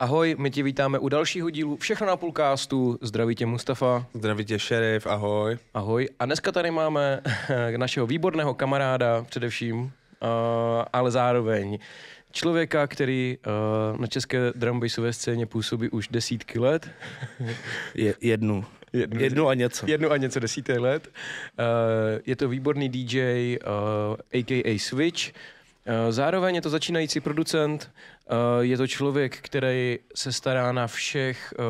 Ahoj, my tě vítáme u dalšího dílu Všechno na půlkástu. Zdraví tě Mustafa. Zdraví tě šerif, ahoj. Ahoj. A dneska tady máme našeho výborného kamaráda především, eh, ale zároveň člověka, který eh, na české drumbejsové scéně působí už desítky let. Je, jednu. Jednu, jednu a něco. Jednu a něco desítek let. Uh, je to výborný DJ, uh, a.k.a. Switch. Eh, zároveň je to začínající producent, eh, je to člověk, který se stará na všech eh,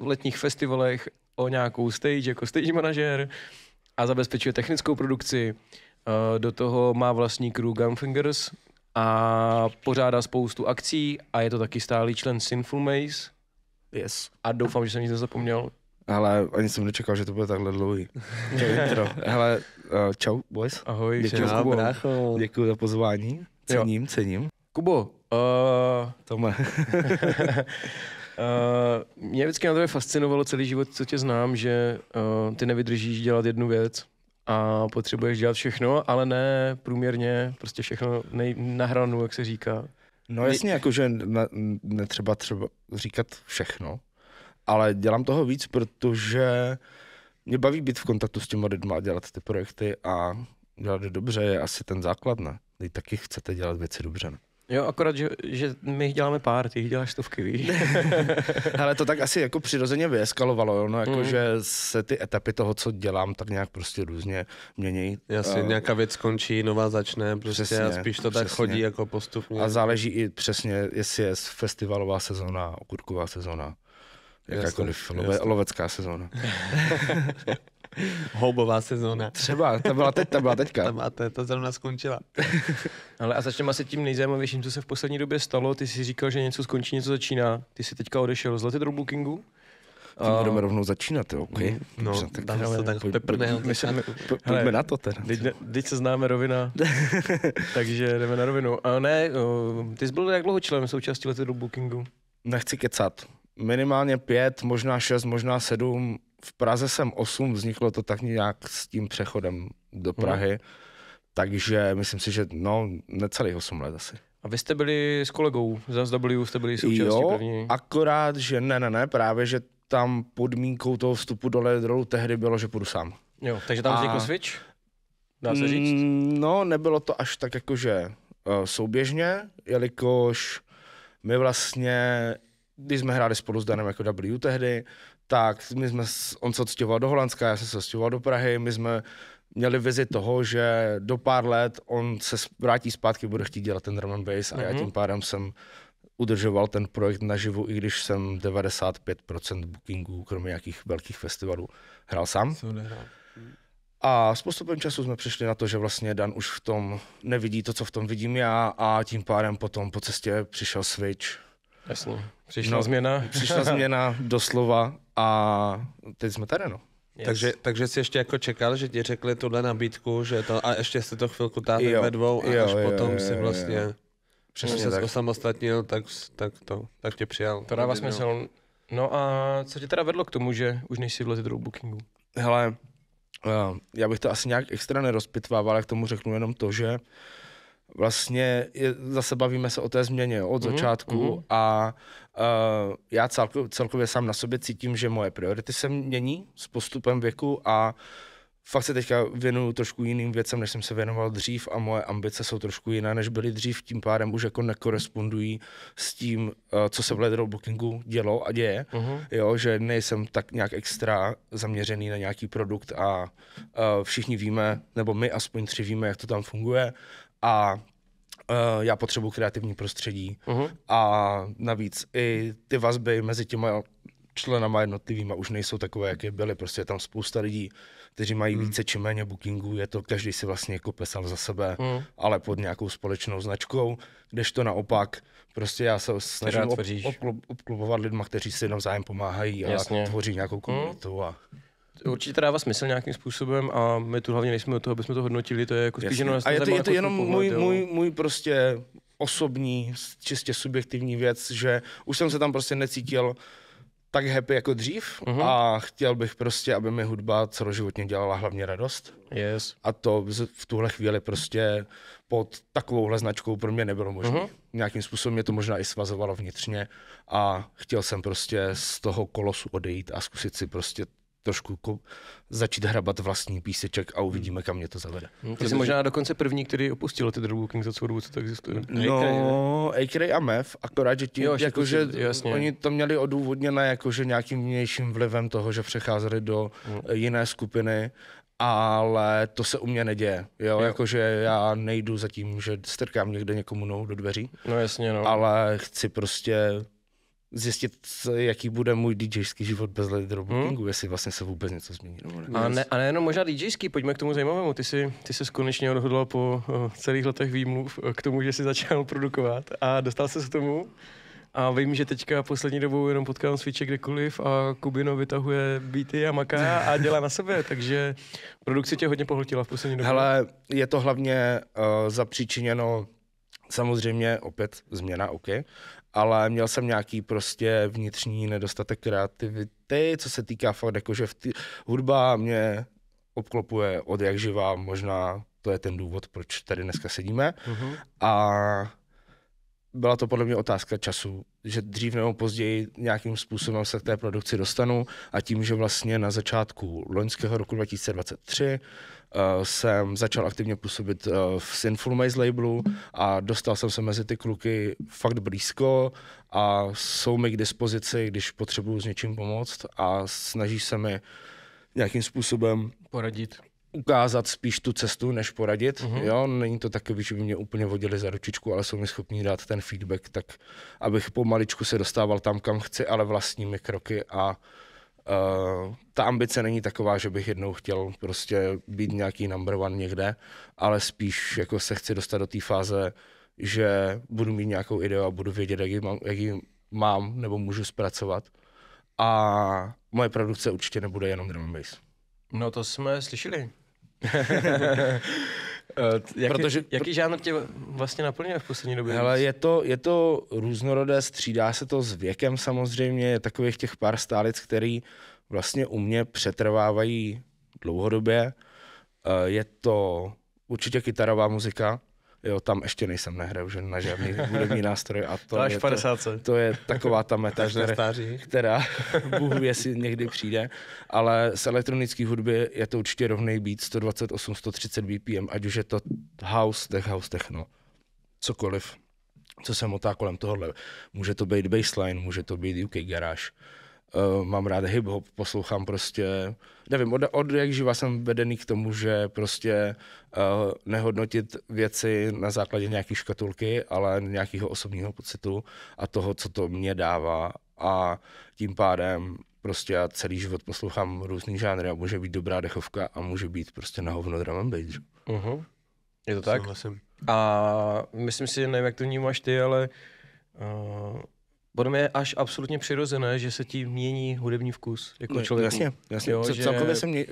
letních festivalech o nějakou stage jako stage manažer a zabezpečuje technickou produkci. Do toho má vlastní crew Gunfingers a pořádá spoustu akcí a je to taky stálý člen Sinful Maze. Yes. A doufám, že jsem nic nezapomněl. Ale ani jsem nečekal, že to bude takhle dlouhý. Hele, uh, čau boys. Ahoj. Děkuji za pozvání. Cením, jo. cením. Kubo, uh... Tome. Uh, mě vždycky na tebe fascinovalo celý život, co tě znám, že uh, ty nevydržíš dělat jednu věc a potřebuješ dělat všechno, ale ne průměrně, prostě všechno nej, na hranu, jak se říká. No jasně, jakože ne, netřeba třeba říkat všechno, ale dělám toho víc, protože mě baví být v kontaktu s těma lidma a dělat ty projekty a dělat dobře je asi ten základ, ne? vy taky chcete dělat věci dobře. Ne? No. Jo, akorát, že, že my jich děláme pár, ty jich děláš stovky, víš. Ale to tak asi jako přirozeně vyeskalovalo, jo? no jako, mm. že se ty etapy toho, co dělám, tak nějak prostě různě mění. Jasně, uh, nějaká věc skončí, nová začne, prostě přesně, a spíš to přesně. tak chodí jako postupně. A záleží i přesně, jestli je festivalová sezóna, okurková sezóna, jakákoliv jasně, love, jasně. lovecká sezóna. Houbová sezóna. Třeba, ta byla, teď, ta byla teďka. ta, byla ta, zrovna skončila. Ale a začneme asi tím nejzajímavějším, co se v poslední době stalo. Ty jsi říkal, že něco skončí, něco začíná. Ty jsi teďka odešel z lety do Bookingu. Tím budeme rovnou začínat, jo? Okay. Hmm. No, Dobře, tak peprné. Pojďme na to teda. Teď, teď se známe rovina, takže jdeme na rovinu. A ne, ty jsi byl jak dlouho členem součástí lety do Bookingu? Nechci kecat. Minimálně pět, možná šest, možná sedm, v Praze jsem 8, vzniklo to tak nějak s tím přechodem do mhm. Prahy, hmm. takže myslím si, že no, necelých 8 let asi. A vy jste byli s kolegou z SW, jste byli součástí jo, první? akorát, že ne, ne, ne, právě, že tam podmínkou toho vstupu do Ledrolu tehdy bylo, že půjdu sám. Jo, takže tam vznikl a... switch? Dá se mm, říct? No, nebylo to až tak jakože uh, eh, souběžně, jelikož my vlastně, když jsme hráli spolu s Danem jako W tehdy, tak my jsme, on se odstěhoval do Holandska, já jsem se odstěhoval do Prahy, my jsme měli vizi toho, že do pár let on se vrátí zpátky, bude chtít dělat ten drum and bass a mm-hmm. já mhm. tím pádem jsem udržoval ten projekt naživu, i když jsem 95% bookingů, kromě nějakých velkých festivalů, hrál sám. Mhm. A s postupem času jsme přišli na to, že vlastně Dan už v tom nevidí to, co v tom vidím já a tím pádem potom po cestě přišel Switch, Jasně. Přišla no, změna. Přišla změna doslova a teď jsme tady, no. Yes. Takže, takže jsi ještě jako čekal, že ti řekli tuhle nabídku, že to, a ještě jste to chvilku táhli ve dvou a jo, až jo, potom jo, si vlastně, přesně se osamostatnil, tak, tak, to, tak tě přijal. To dává smysl. No a co tě teda vedlo k tomu, že už nejsi vlezit do bookingu? Hele, eh, já bych to asi nějak extra nerozpitvával, ale k tomu řeknu jenom to, že uh, vlastně je, zase bavíme se o té změně od mm-hmm. začátku mm-hmm. a uh, já celkově, celkově sám na sobě cítím, že moje priority se mění s postupem věku a fakt se teďka věnuju trošku jiným věcem, než jsem se věnoval dřív a moje ambice jsou trošku jiné, než byly dřív, tím pádem už jako nekorespondují s tím, uh, co se v Lederal Bookingu dělo a děje, uh-huh. jo, že nejsem tak nějak extra zaměřený na nějaký produkt a uh, všichni víme, nebo my aspoň tři víme, jak to tam funguje a Uh, já potřebuji kreativní prostředí uh-huh. a navíc i ty vazby mezi těma členama jednotlivýma už nejsou takové, jaké byly. Prostě je tam spousta lidí, kteří mají mm. více či méně bookingů, je to každý si vlastně jako pesal za sebe, mm. ale pod nějakou společnou značkou, kdežto naopak prostě já se snažím obklubovat lidma, kteří si navzájem pomáhají a Jasně. tvoří nějakou mhm. komunitu. hmm. A určitě to dává smysl nějakým způsobem a my tu hlavně nejsme od toho, abychom to hodnotili, to je jako spíš jenom A je to, je to jenom pohled, můj, můj, můj prostě osobní, čistě subjektivní věc, že už jsem se tam prostě necítil tak happy jako dřív uh-huh. a chtěl bych prostě, aby mi hudba celoživotně dělala hlavně radost. Yes. A to v tuhle chvíli prostě pod takovouhle značkou pro mě nebylo možné. Uh-huh. Nějakým způsobem mě to možná i svazovalo vnitřně a chtěl jsem prostě z toho kolosu odejít a zkusit si prostě trošku začít hrabat vlastní píseček a uvidíme, kam mě to zavede. Hmm, ty jsi možná dokonce první, který opustil ty druhou knihy za celou dobu, co to existuje. No, Akry a Mev, akorát, že, ti, jo, jako, že jasně. oni to měli odůvodněné jakože nějakým vnějším vlivem toho, že přecházeli do hmm. Eh, jiné skupiny ale to se u mě neděje. Jo? jo. Jakože já nejdu za tím, že strkám někde někomu nohu do dveří. No jasně, no. Ale chci prostě zjistit, jaký bude můj DJský život bez Lady Robotingu, hmm? jestli vlastně se vůbec něco změní. Nebo ne. A, ne, a nejenom možná DJský, pojďme k tomu zajímavému. Ty jsi, ty jsi konečně odhodlal po o, eh, celých letech výmluv eh, k tomu, že jsi začal produkovat a dostal se k tomu. A vím, že teďka poslední dobou jenom potkám svíče kdekoliv a Kubino vytahuje beaty a maká a dělá na sebe, takže produkce tě hodně pohltila v poslední době. Ale je to hlavně uh, zapříčiněno samozřejmě opět změna, OK, ale měl jsem nějaký prostě vnitřní nedostatek kreativity, co se týká fakt, jakože v tý, hudba mě obklopuje od jak živá, možná to je ten důvod, proč tady dneska sedíme. Mm-hmm. A byla to podle mě otázka času, že dřív nebo později nějakým způsobem se k té produkci dostanu a tím, že vlastně na začátku loňského roku 2023 uh, jsem začal aktivně působit uh, v Sinful Maze labelu a dostal jsem se mezi ty kluky fakt blízko a jsou mi k dispozici, když potřebuju s něčím pomoct a snaží se mi nějakým způsobem poradit ukázat spíš tu cestu, než poradit. Uh-huh. Jo, není to takový, že by mě úplně vodili za ručičku, ale jsou mi schopni dát ten feedback, tak abych pomaličku se dostával tam, kam chci, ale vlastními kroky a Eh, ta ambice není taková, že bych jednou chtěl prostě být nějaký number one někde, ale spíš jako se chci dostat do té fáze, že budu mít nějakou ideu a budu vědět, jak ji mám, jak ji mám nebo můžu zpracovat. A moje produkce určitě nebude jenom drum and bass. No to jsme slyšeli. Eh, jaký, Protože, jaký žánr tě vlastně naplňuje v poslední době? Ale je to, je to různorodé, střídá se to s věkem samozřejmě, je takových těch pár stálic, který vlastně u mě přetrvávají dlouhodobě. Eh, je to určitě kytarová muzika, Jo, tam ještě nejsem nehrál že na žádný hudební nástroj. A to, to, je, 50. To, to, je taková ta meta, která, která Bůh jestli někdy přijde, ale z elektronické hudby je to určitě rovný být 128, 130 BPM, ať už je to house, tech, house, techno, cokoliv, co se motá kolem tohohle. Může to být baseline, může to být UK garage, Uh, mám rád hip-hop, poslouchám prostě, nevím, od, od jak živa jsem vedený k tomu, že prostě uh, nehodnotit věci na základě nějaké škatulky, ale nějakého osobního pocitu a toho, co to mě dává a tím pádem prostě já celý život poslouchám různý žánry a může být dobrá dechovka a může být prostě na hovno drum and bass. Uh-huh. Je to tak? Souhlasím. A myslím si, nevím, jak to vnímáš ty, ale uh, podle mě je až absolutně přirozené, že se ti mění hudební vkus jako no, Jasně, jasně. Jo, že... Celkově se mě...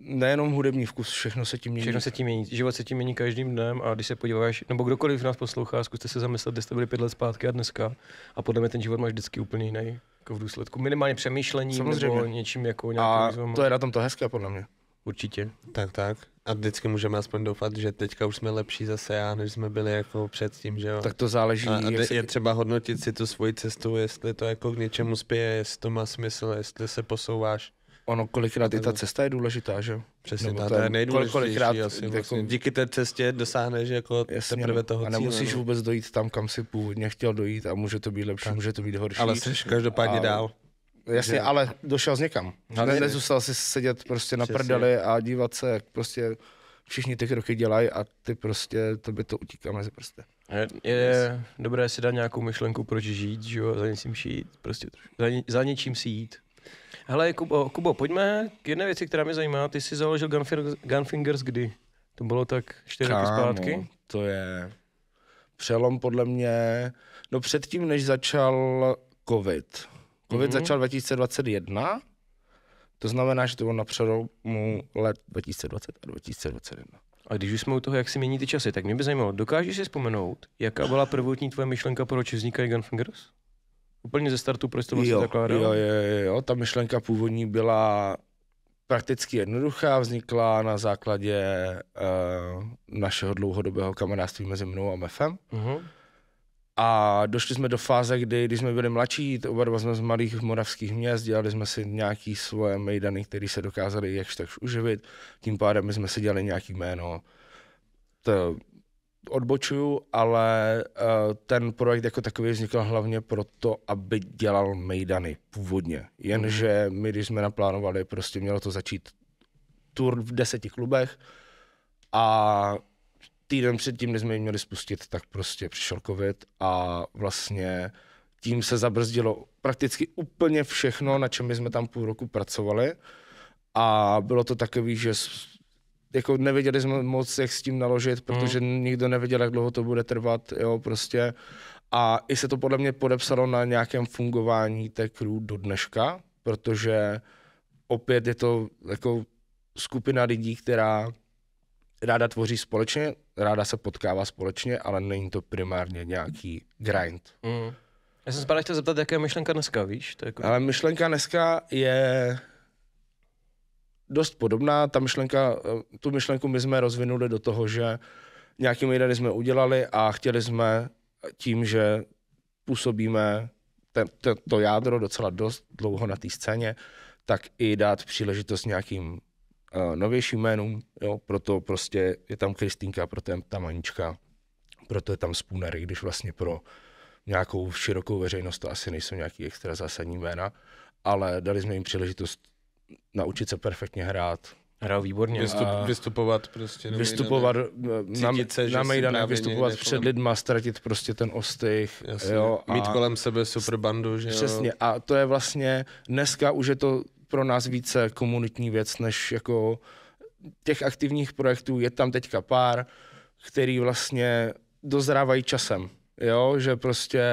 nejenom hudební vkus, všechno se tím mění. Všechno se tím mění, život se tím mění každým dnem a když se podíváš, nebo kdokoliv nás poslouchá, zkuste se zamyslet, kde jste byli pět let zpátky a dneska a podle mě ten život máš vždycky úplně jiný jako v důsledku minimálně přemýšlení. Samozřejmě. nebo něčím jako nějakým A to je na tom to hezké podle mě. Určitě. Tak, tak. A vždycky můžeme aspoň doufat, že teďka už jsme lepší zase já, než jsme byli jako předtím, že jo? Tak to záleží. A, a je třeba hodnotit si tu svoji cestu, jestli to jako k něčemu spěje, jestli to má smysl, jestli se posouváš. Ono, kolikrát i ta cesta je důležitá, že jo? Přesně, ta, ta je nejdůležitější kolikrát, asi, jako, vlastně. Díky té cestě dosáhneš jako jasně, teprve toho cíle. A nemusíš cíle, no. vůbec dojít tam, kam si původně chtěl dojít a může to být lepší, tak. může to být horší. Ale jsi každopádně a, dál. Jasně, že... ale došel z někam. No, ne, nezůstal si sedět prostě na prdeli a dívat se, jak prostě všichni ty kroky dělají a ty prostě, to by to utíká mezi prsty. Je, je dobré si dát nějakou myšlenku, proč žít, že jo, za něčím šít, prostě za, ně, za něčím si jít. Hele, Kubo, Kubo, pojďme k jedné věci, která mě zajímá. Ty jsi založil Gunfingers, Gunfingers kdy? To bylo tak čtyři roky zpátky? to je přelom podle mě, no předtím, než začal covid, COVID mm-hmm. začal 2021, to znamená, že to bylo na mu let 2020 a 2021. A když už jsme u toho, jak si mění ty časy, tak mě by zajímalo, dokážeš si vzpomenout, jaká byla prvotní tvoje myšlenka, proč vznikají Gunfingers? Úplně ze startu, proč to vlastně jo, takhle Jo, jo, jo, ta myšlenka původní byla prakticky jednoduchá, vznikla na základě uh, našeho dlouhodobého kamarádství mezi mnou a Mefem. Uh-huh. A došli jsme do fáze, kdy, když jsme byli mladší, to oba dva jsme z malých moravských měst, dělali jsme si nějaký svoje mejdany, které se dokázali jakž takž uživit. Tím pádem my jsme si dělali nějaký jméno. To odbočuju, ale uh, ten projekt jako takový vznikl hlavně proto, aby dělal mejdany původně. Jenže my, když jsme naplánovali, prostě mělo to začít tur v deseti klubech a týden předtím, než jsme ji měli spustit, tak prostě přišel covid a vlastně tím se zabrzdilo prakticky úplně všechno, na čem jsme tam půl roku pracovali. A bylo to takový, že jako nevěděli jsme moc, jak s tím naložit, protože mm. nikdo nevěděl, jak dlouho to bude trvat, jo, prostě. A i se to podle mě podepsalo na nějakém fungování té crew do dneška, protože opět je to jako skupina lidí, která ráda tvoří společně, ráda se potkává společně, ale není to primárně nějaký grind. Mm. Já jsem se právě chtěl zeptat, jaká je myšlenka dneska, víš? To jako... Ale myšlenka dneska je dost podobná. Ta myšlenka, eh, tu myšlenku my jsme rozvinuli do toho, že nějaký mejdany jsme udělali a chtěli jsme tím, že působíme ten, ten, to jádro docela dost dlouho na té scéně, tak i dát příležitost nějakým uh, novějším jménům, jo, proto prostě je tam Kristýnka, proto je tam Anička, proto je tam i když vlastně pro nějakou širokou veřejnost to asi nejsou nějaký extra zásadní jména, ale dali jsme jim příležitost naučit se perfektně hrát, Hrál výborně. Vystup, vystupovat prostě. Vystupovat na, se, na Mejdane, vystupovat před lidma, ztratit prostě ten ostych. Jasně, jo, a mít kolem sebe super bandu. Že přesně. Jo. A to je vlastně, dneska už je to pro nás více komunitní věc, než jako těch aktivních projektů je tam teďka pár, který vlastně dozrávají časem. Jo, že prostě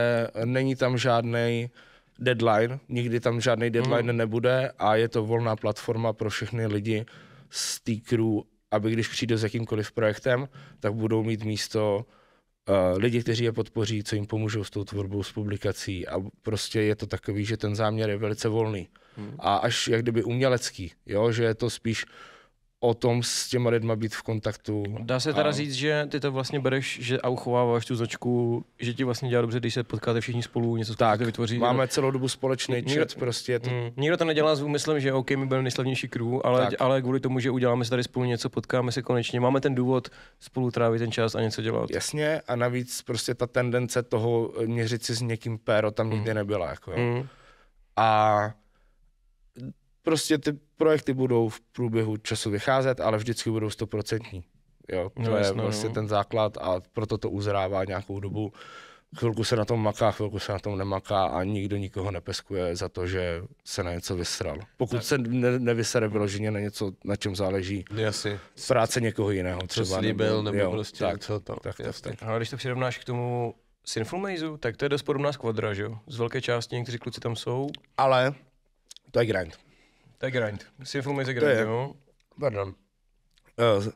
není tam žádný deadline, nikdy tam žádný deadline mm. nebude a je to volná platforma pro všechny lidi z té crew, aby když přijde s jakýmkoliv projektem, tak budou mít místo Eh, lidi, kteří je podpoří, co jim pomůžou s tou tvorbou, s publikací a prostě je to takový, že ten záměr je velice volný hmm. a až jak kdyby umělecký, jo? že je to spíš o tom s těma lidma být v kontaktu. Dá se teda a... říct, že ty to vlastně bereš, že a uchováváš tu značku, že ti vlastně dělá dobře, když se potkáte všichni spolu, něco tak, vytvoří. Máme no. celou dobu společný nikdo, prostě. To... Mm, nikdo to nedělá s úmyslem, že OK, my byli nejslavnější crew, ale, tak. ale kvůli tomu, že uděláme se tady spolu něco, potkáme se konečně, máme ten důvod spolu trávit ten čas a něco dělat. Jasně, a navíc prostě ta tendence toho měřit si s někým péro tam nikdy mm. nebyla. Jako, jo. Mm. A prostě ty projekty budou v průběhu času vycházet, ale vždycky budou stoprocentní. Jo, to no, je jasno, vlastně no. ten základ a proto to uzrává nějakou dobu. Chvilku se na tom maká, chvilku se na tom nemaká a nikdo nikoho nepeskuje za to, že se na něco vysral. Pokud tak. se ne, nevysere vyloženě na něco, na čem záleží no, Jasně. práce někoho jiného. Třeba, Co slíbil, nebo, nebo jo, prostě tak, co to. Tak, tak, tak. Ale když to přirovnáš k tomu Sinfulmazu, tak to je dost podobná skvadra, že jo? Z velké části někteří kluci tam jsou. Ale to je grind. To je grind. Si filmy grind, je. jo? Pardon. Eh,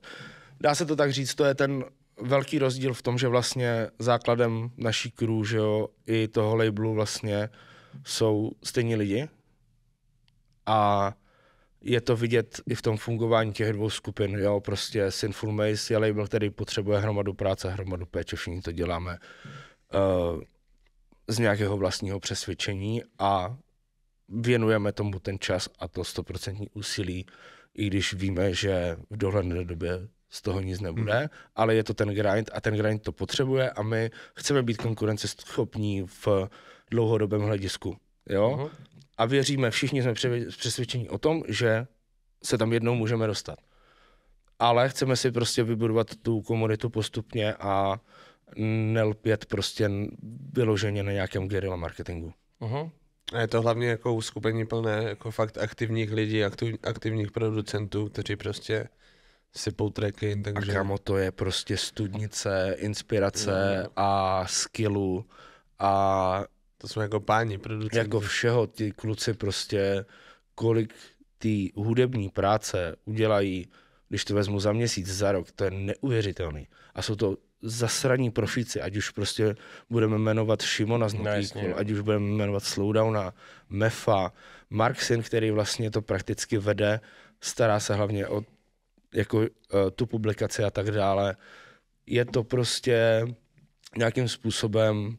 dá se to tak říct, to je ten velký rozdíl v tom, že vlastně základem naší crew, že jo, i toho labelu vlastně jsou stejní lidi a je to vidět i v tom fungování těch dvou skupin, jo, prostě Sinful Maze je label, který potřebuje hromadu práce, hromadu péče, všichni to děláme uh, z nějakého vlastního přesvědčení a věnujeme tomu ten čas a to stoprocentní úsilí, i když víme, že v dohledné době z toho nic nebude, hmm. ale je to ten grind a ten grind to potřebuje a my chceme být konkurenceschopní v dlouhodobém hledisku. Jo? Uh-huh. A věříme, všichni jsme přesvědčeni o tom, že se tam jednou můžeme dostat. Ale chceme si prostě vybudovat tu komoditu postupně a nelpět prostě vyloženě na nějakém guerrilla marketingu. Uh-huh. A je to hlavně jako uskupení plné jako fakt aktivních lidí, aktiv, aktivních producentů, kteří prostě sypou tracky, takže... A kamo, to je prostě studnice, inspirace no. a skillu a... To jsou jako páni producenti. Jako všeho, ty kluci prostě, kolik ty hudební práce udělají, když to vezmu za měsíc, za rok, to je neuvěřitelný. A jsou to zasraní profici, ať už prostě budeme jmenovat Šimona z no, Notíku, no, ať už budeme jmenovat Slowdowna, Mefa, Marksin, který vlastně to prakticky vede, stará se hlavně o jako, uh, tu publikaci a tak dále. Je to prostě nějakým způsobem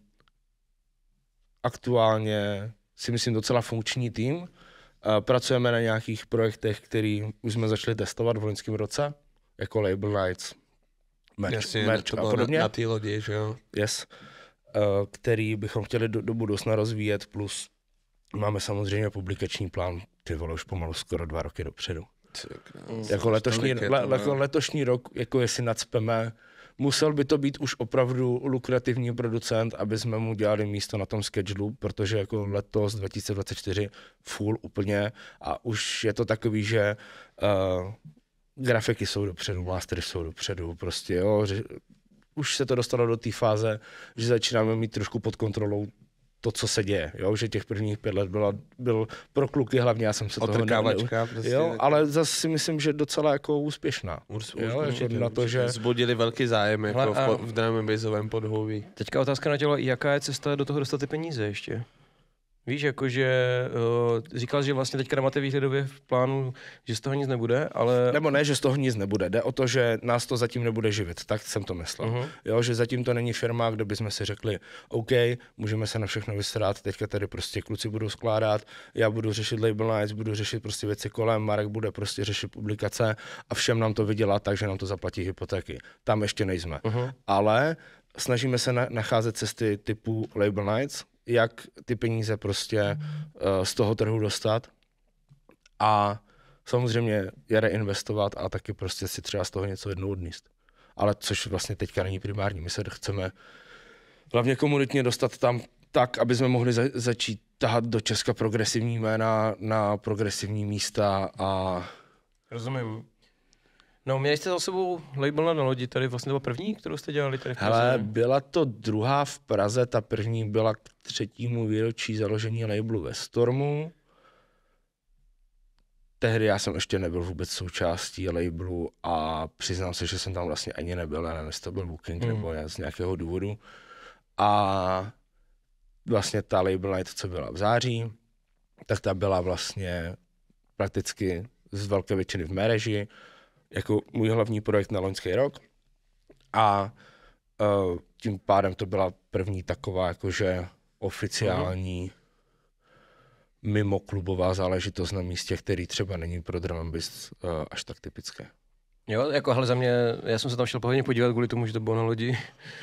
aktuálně si myslím docela funkční tým. Uh, pracujeme na nějakých projektech, který už jsme začali testovat v loňském roce, jako Label Nights, merch, Jasně, merch a podobně. Na, na té lodi, že jo? Yes. Uh, který bychom chtěli do, do budoucna rozvíjet, plus máme samozřejmě publikační plán, ty vole, už pomalu skoro dva roky dopředu. Mm. Jako letošní, le, no. jako letošní rok, jako jestli nadspeme, musel by to být už opravdu lukrativní producent, aby jsme mu dělali místo na tom schedule, protože jako letos 2024 full úplně a už je to takový, že uh, grafiky jsou dopředu, mastery jsou dopředu, prostě jo, že už se to dostalo do té fáze, že začínáme mít trošku pod kontrolou to, co se děje, jo? že těch prvních pět let byla, byl pro kluky hlavně, já jsem se toho ne, prostě, jo? ale zase si myslím, že docela jako úspěšná. Urs, jo? Urs, určitě, na to, že... Zbudili velký zájem jako Hle, v, v, v dramabizovém podhoubí. Teďka otázka na tělo, jaká je cesta do toho dostat ty peníze ještě? Víš, jakože uh, říkal, že vlastně teďka nemáte výhledově v plánu, že z toho nic nebude, ale... Nebo ne, že z toho nic nebude, jde o to, že nás to zatím nebude živit, tak jsem to myslel. Uh-huh. Jo, že zatím to není firma, kde bychom si řekli, OK, můžeme se na všechno vysrát, teďka tady prostě kluci budou skládat, já budu řešit label nights, budu řešit prostě věci kolem, Marek bude prostě řešit publikace a všem nám to vydělá tak, že nám to zaplatí hypotéky. Tam ještě nejsme. Uh-huh. Ale snažíme se na- nacházet cesty typu label nights, jak ty peníze prostě uh, z toho trhu dostat a samozřejmě je reinvestovat a taky prostě si třeba z toho něco jednou odníst. Ale což vlastně teďka není primární. My se chceme hlavně komunitně dostat tam tak, aby jsme mohli za- začít tahat do Česka progresivní jména na progresivní místa a Rozumím. No, měli jste za sebou label na lodi, tady vlastně to byla první, kterou jste dělali tady v Praze. Hele, byla to druhá v Praze, ta první byla k třetímu výročí založení labelu ve Stormu. Tehdy já jsem ještě nebyl vůbec součástí labelu a přiznám se, že jsem tam vlastně ani nebyl, já nevím, jestli to byl booking hmm. nebo z nějakého důvodu. A vlastně ta label to co byla v září, tak ta byla vlastně prakticky z velké většiny v mé režii jako můj hlavní projekt na loňský rok. A uh, tím pádem to byla první taková jakože oficiální mm-hmm. mimo klubová záležitost na místě, který třeba není pro Dramambis uh, e, až tak typické. Jo, jako hele, za mě, já jsem se tam šel pohodně podívat kvůli tomu, že to bylo na lodi,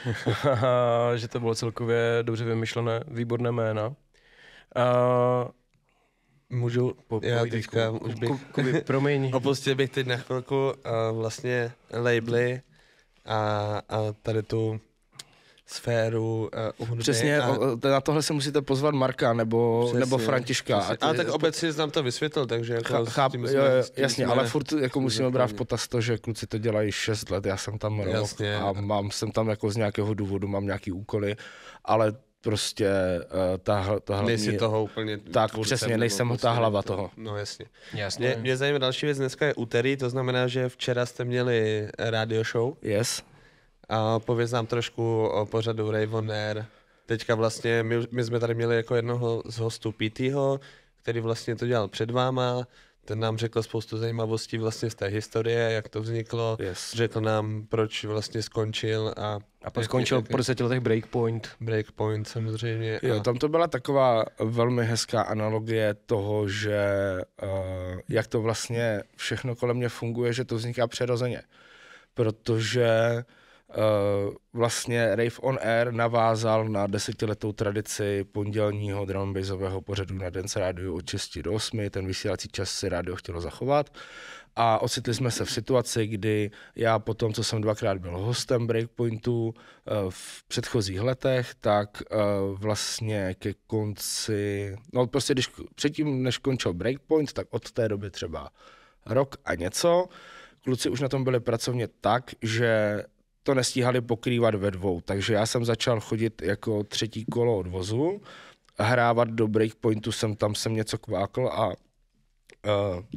že to bylo celkově dobře vymyšlené, výborné jména. Uh, Můžu popovídat. Já teďka už bych... Kuby, promiň. Opustil bych teď na chvilku uh, vlastně labely a, a tady tu sféru uh, hudby. Přesně, a... na tohle se musíte pozvat Marka nebo, Přesně, nebo Františka. Přesně. A, ty... a tak obecně znám to vysvětlil, takže jako Chá, chápu, tím jo, jo, tím jasně, jsme ale furt jako musíme brát v potaz to, že kluci to dělají 6 let, já jsem tam rok jasně, a mám, jsem tam jako z nějakého důvodu, mám nějaký úkoly, ale prostě uh, ta, ta hlavní... Nejsi toho úplně Tak, přesně, nejsem prostě ta hlava toho. No jasně. jasně. Mě, mě zajímá další věc, dneska je úterý, to znamená, že včera jste měli radio show. Yes. A pověz nám trošku o pořadu Rave Air. Teďka vlastně, my, my jsme tady měli jako jednoho z hostů PTho, který vlastně to dělal před váma, ten nám řekl spoustu zajímavostí vlastně z té historie, jak to vzniklo, yes. řekl nám, proč vlastně skončil a... A pak skončil po deseti letech Breakpoint. Breakpoint samozřejmě. Jo, a... tam to byla taková velmi hezká analogie toho, že uh, jak to vlastně všechno kolem mě funguje, že to vzniká přirozeně. Protože Eh, vlastně Rave on Air navázal na desetiletou tradici pondělního drumbaseového pořadu na Dance Radio od 6 do 8. Ten vysílací čas si rádio chtělo zachovat. A ocitli jsme se v situaci, kdy já po tom, co jsem dvakrát byl hostem Breakpointu eh, v předchozích letech, tak eh, vlastně ke konci, no prostě když předtím, než končil Breakpoint, tak od té doby třeba rok a něco, kluci už na tom byli pracovně tak, že to nestíhali pokrývat ve dvou. Takže já jsem začal chodit jako třetí kolo od vozu, hrávat do breakpointu jsem tam jsem něco kvákl a uh,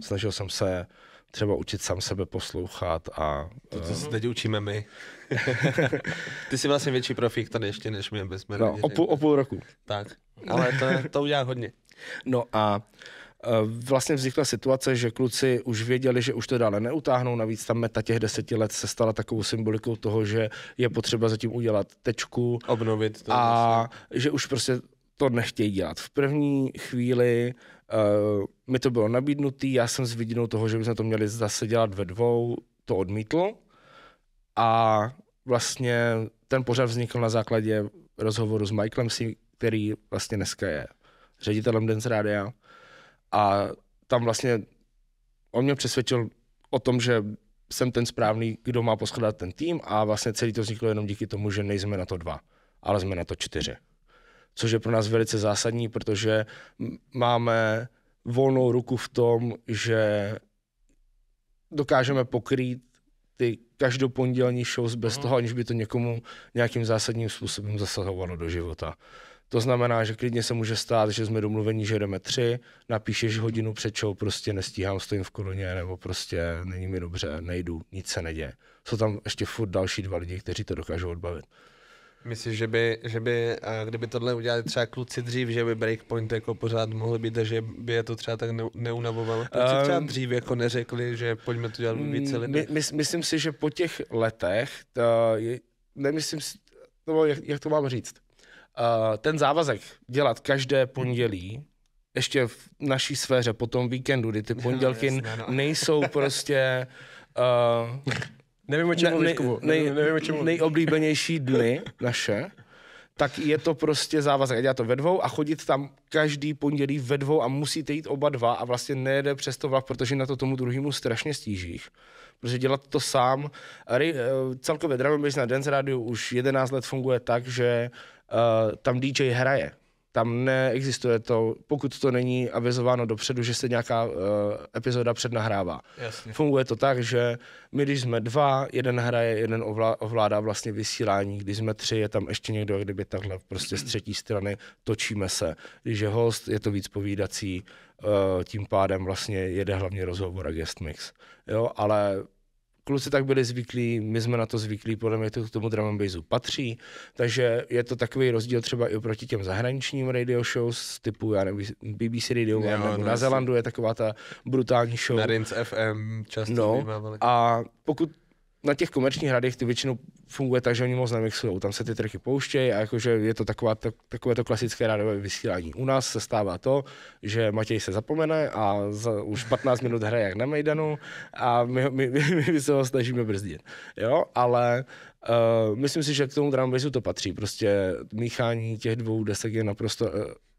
snažil jsem se třeba učit sám sebe poslouchat a... Uh... To, co eh, se teď učíme my. Ty jsi vlastně větší profík tady ještě, než my, bez No, o půl, o půl roku. Tak, ale to, to udělá hodně. No a uh, Eh, vlastně vznikla situace, že kluci už věděli, že už to dále neutáhnou, navíc tam meta těch deseti let se stala takovou symbolikou toho, že je potřeba zatím udělat tečku. Obnovit to. A vlastně. že už prostě to nechtějí dělat. V první chvíli uh, mi to bylo nabídnutý, já jsem s vidinou toho, že bychom to měli zase dělat ve dvou, to odmítl a vlastně ten pořad vznikl na základě rozhovoru s Michaelem, který vlastně dneska je ředitelem Dance Rádia a tam vlastně on mě přesvědčil o tom, že jsem ten správný, kdo má poskladat ten tým a vlastně celý to vzniklo jenom díky tomu, že nejsme na to dva, ale jsme na to čtyři. Což je pro nás velice zásadní, protože máme volnou ruku v tom, že dokážeme pokrýt ty každopondělní shows bez mm. toho, aniž by to někomu nějakým zásadním způsobem zasahovalo do života. To znamená, že klidně se může stát, že jsme domluveni, že jdeme tři, napíšeš hodinu před show, prostě nestíhám, stojím v koloně, nebo prostě není mi dobře, nejdu, nic se neděje. Jsou tam ještě furt další dva lidi, kteří to dokážou odbavit. Myslíš, že by, že by, kdyby tohle udělali třeba kluci dřív, že by breakpoint jako pořád mohly být a že by je to třeba tak neunavovalo? Kluci um, třeba dřív jako neřekli, že pojďme to dělat mm, více lidí? My, my, myslím si, že po těch letech, to je, nemyslím si, to, jak, jak to mám říct, ten závazek dělat každé pondělí, ještě v naší sféře po tom víkendu, kdy ty pondělky no, jasné, no. nejsou prostě... Uh, nevím, o čem ne, nej, nevím, o čem Nejoblíbenější dny naše, tak je to prostě závazek. Dělat to ve dvou a chodit tam každý pondělí ve dvou a musíte jít oba dva a vlastně nejede přes to vlak, protože na to tomu druhému strašně stížíš. Protože dělat to sám, eh, celkově Dramobiz na Dance Radio už 11 let funguje tak, že uh, tam DJ hraje. Tam neexistuje to, pokud to není avizováno dopředu, že se nějaká uh, epizoda přednahrává. Jasně. Funguje to tak, že my, když jsme dva, jeden hraje, jeden ovlá- ovládá vlastně vysílání, když jsme tři, je tam ještě někdo, kdyby takhle prostě z třetí strany točíme se. Když je host, je to víc povídací, uh, tím pádem vlastně jede hlavně rozhovor a guest mix. Jo, ale kluci tak byli zvyklí, my jsme na to zvyklí, podle mě to k tomu drum bassu patří, takže je to takový rozdíl třeba i oproti těm zahraničním radio shows typu, já nevím, BBC Radio jo, nebo no, na Zelandu je taková ta brutální show. Na Rins FM často no, a pokud na těch komerčních radech to většinou funguje tak, že oni moc nemixují. Tam se ty triky pouštějí a jakože je to taková, tak, takové to klasické rádové vysílání. U nás se stává to, že Matěj se zapomene a za, už 15 minut hraje jak na Mejdanu a my, my, my, my se ho snažíme brzdit. Jo, ale uh, myslím si, že k tomu drumbassu to patří. Prostě míchání těch dvou desek je naprosto uh,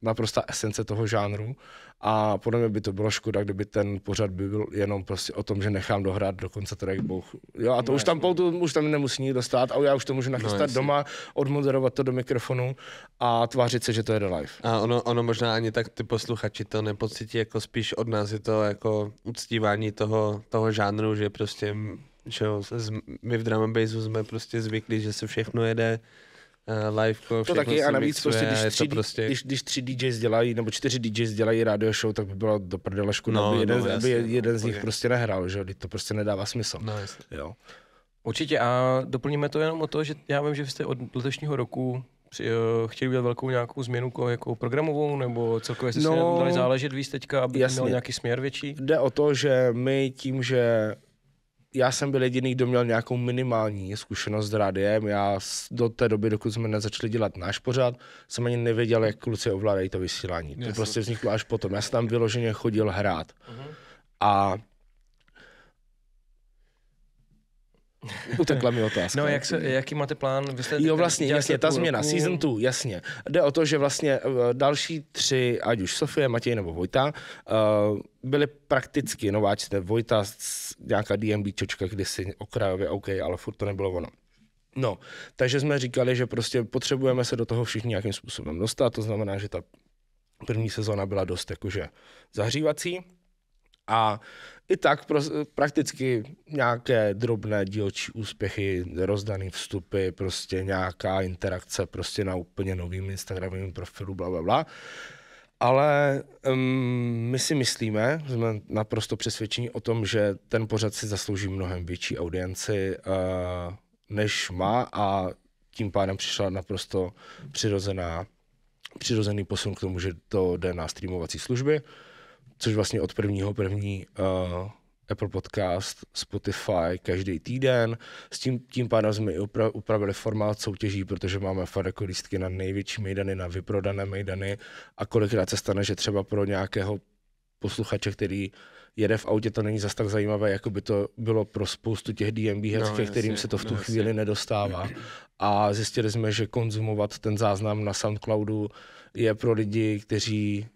naprostá esence toho žánru a podle mě by to bylo škoda, kdyby ten pořad by byl jenom prostě o tom, že nechám dohrát dokonce track bouch. Jo, a to no, už tam poutu, už tam nemusí nikdo stát ale já už to můžu nachystat no, doma, odmoderovat to do mikrofonu a tvářit se, že to je do live. A ono, ono možná ani tak ty posluchači to nepocití, jako spíš od nás je to jako uctívání toho, toho žánru, že prostě že jo, my v Dramabaseu jsme prostě zvyklí, že se všechno jede uh, To taky a navíc mixuje, prostě, když tři, prostě... Když, když tři DJs dělají, nebo čtyři DJs dělají radio show, tak by bylo do prdele škoda, no, aby jeden, no, jasný, aby no, jeden no, z nich okay. prostě nehrál, že to prostě nedává smysl. No, jo. Určitě a doplníme to jenom o to, že já vím, že jste od letošního roku při, uh, chtěli udělat velkou nějakou změnu jako programovou, nebo celkově jste no, si dali záležet víc teďka, aby jasně. měl nějaký směr větší? Jde o to, že my tím, že já jsem byl jediný, kdo měl nějakou minimální zkušenost s rádiem. Já do té doby, dokud jsme nezačali dělat náš pořád, jsem ani nevěděl, jak kluci ovládají to vysílání. Yes. To prostě vzniklo až potom. Já jsem tam vyloženě chodil hrát. Uh-huh. A Utekla mi otázka. No, jak se, jaký máte plán? Vy jste jo, vlastně, jasně, ta změna, roku. season 2, jasně. Jde o to, že vlastně eh, další tři, ať už Sofie, Matěj nebo Vojta, uh, byli prakticky nováčci. Vojta, nějaká DMB DMBčočka kdysi okrajově, OK, ale furt to nebylo ono. No, takže jsme říkali, že prostě potřebujeme se do toho všichni nějakým způsobem dostat, to znamená, že ta první sezóna byla dost jakože zahřívací, a i tak pro, prakticky nějaké drobné dílčí úspěchy, rozdaný vstupy, prostě nějaká interakce prostě na úplně novým instagramovým profilu, bla, bla, bla. Ale um, my si myslíme, jsme naprosto přesvědčení o tom, že ten pořad si zaslouží mnohem větší audienci, uh, než má a tím pádem přišla naprosto přirozená, přirozený posun k tomu, že to jde na streamovací služby. Uh, což vlastně od prvního první uh, Apple Podcast, Spotify každý týden. S tím, tím pádem jsme i upra- upravili formát soutěží, protože máme fakt jako lístky na největší mejdany, na vyprodané mejdany a kolikrát se stane, že třeba pro nějakého posluchače, který jede v autě, to není zas tak zajímavé, jako by to bylo pro spoustu těch DMB no, ke kterým se to v tu no, chvíli nedostává. A zjistili jsme, že konzumovat ten záznam na Soundcloudu je pro lidi, kteří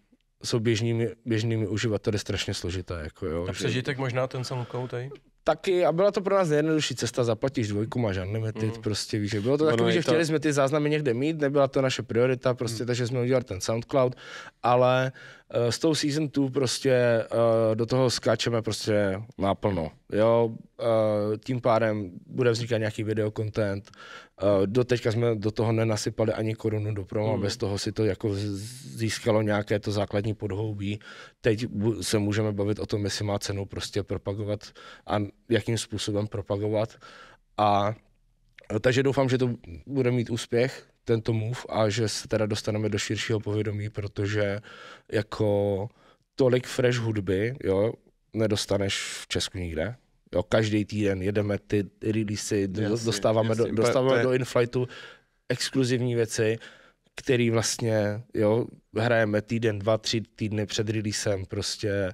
jsou běžnými, běžnými uživateli strašně složité. Jako jo, a přežitek že... možná ten tady? Taky a byla to pro nás nejjednodušší cesta, zaplatíš dvojku, máš unlimited, mm. prostě víš, že bylo to no, takové, no, že to... jsme ty záznamy někde mít, nebyla to naše priorita, prostě, mm. takže jsme udělali ten SoundCloud, ale Eh, s tou Season 2 prostě uh, do toho skáčeme prostě naplno. Jo, uh, tím pádem bude vznikat nějaký videokontent. Uh, teďka jsme do toho nenasypali ani korunu do promo, mm. bez toho si to jako získalo nějaké to základní podhoubí. Teď se můžeme bavit o tom, jestli má cenu prostě propagovat a jakým způsobem propagovat. A takže doufám, že to bude mít úspěch tento move a že se teda dostaneme do širšího povědomí, protože jako tolik fresh hudby, jo, nedostaneš v Česku nikde. Jo, každý týden jedeme ty releasey, dostáváme, jasný, do, dostáváme do inflightu exkluzivní věci, který vlastně, jo, hrajeme týden, dva, tři týdny před releasem prostě,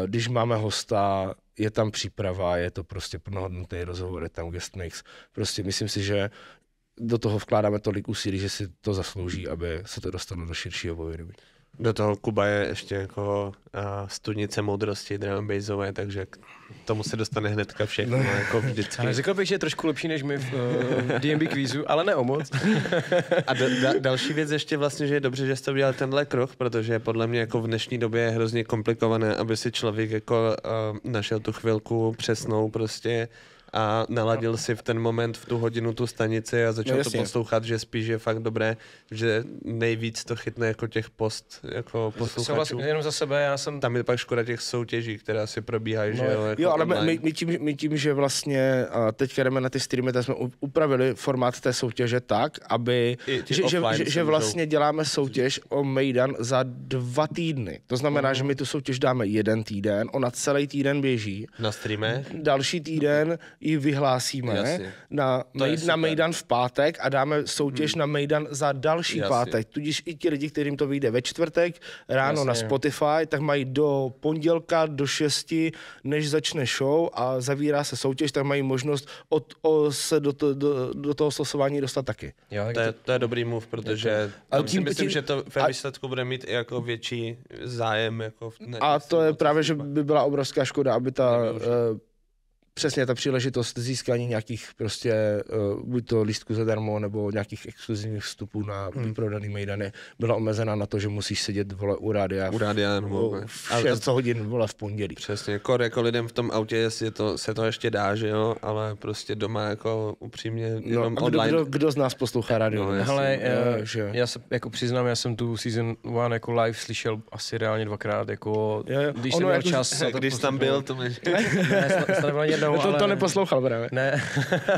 uh, když máme hosta, je tam příprava, je to prostě plnohodnotný rozhovor, je tam guest mix. Prostě myslím si, že do toho vkládáme tolik úsilí, že si to zaslouží, aby se to dostalo do širšího povědomí. Do toho Kuba je ještě jako uh, studnice moudrosti drum takže k tomu se dostane hnedka všechno, no. jako vždycky. Ale řekl bych, že je trošku lepší než my v, uh, eh, DMB kvízu, ale ne o moc. A da, da, další věc ještě vlastně, že je dobře, že jste udělal tenhle krok, protože podle mě jako v dnešní době je hrozně komplikované, aby si člověk jako uh, našel tu chvilku přesnou prostě, a naladil si v ten moment v tu hodinu tu stanici a začal no, to poslouchat, že spíš je fakt dobré, že nejvíc to chytne jako těch post jako posluchačů. Vlastně jenom za sebe, já jsem... Tam je pak škoda těch soutěží, které asi probíhají, no, že jo? Jako jo, ale my, my, tím, my tím, že vlastně teď jdeme na ty streamy, tak jsme upravili formát té soutěže tak, aby... Že, že, že, vlastně vlastně děláme soutěž o Mejdan za dva týdny. To znamená, uh-huh. že my tu soutěž dáme jeden týden, ona celý týden běží. Na streamech? Další týden ji vyhlásíme na, to na Mejdan v pátek a dáme soutěž hmm. na Mejdan za další Jasně. pátek. Tudíž i ti lidi, kterým to vyjde ve čtvrtek ráno Jasně. na Spotify, tak mají do pondělka do 6, než začne show a zavírá se soutěž, tak mají možnost od, o, se do, to, do, do toho slosování dostat taky. Jo, to, je, to je dobrý move, protože a jako- tím, myslím, tím, že to ve výsledku bude mít i jako větší zájem. Jako v, ne, a to je právě, že by byla obrovská škoda, aby ta přesně ta příležitost získání nějakých prostě, uh, buď to lístku zadarmo, nebo nějakých exkluzivních vstupů na hmm. vyprodaný mejdany, byla omezená na to, že musíš sedět vole u rádia. U rádia, nebo v 6 a, hodin vole v pondělí. Přesně, jako, jako lidem v tom autě, jestli to, se to ještě dá, že jo, ale prostě doma jako upřímně no, kdo, online. Kdo, kdo, z nás poslouchá rádio? No, Hele, no, já, že... já se jako přiznám, já jsem tu season one jako live slyšel asi reálně dvakrát, jako jo, jo. když ono jsem měl jako, čas. He, když prostě tam byl, to mi... ne, jo, to, ale... to neposlouchal právě. Ne.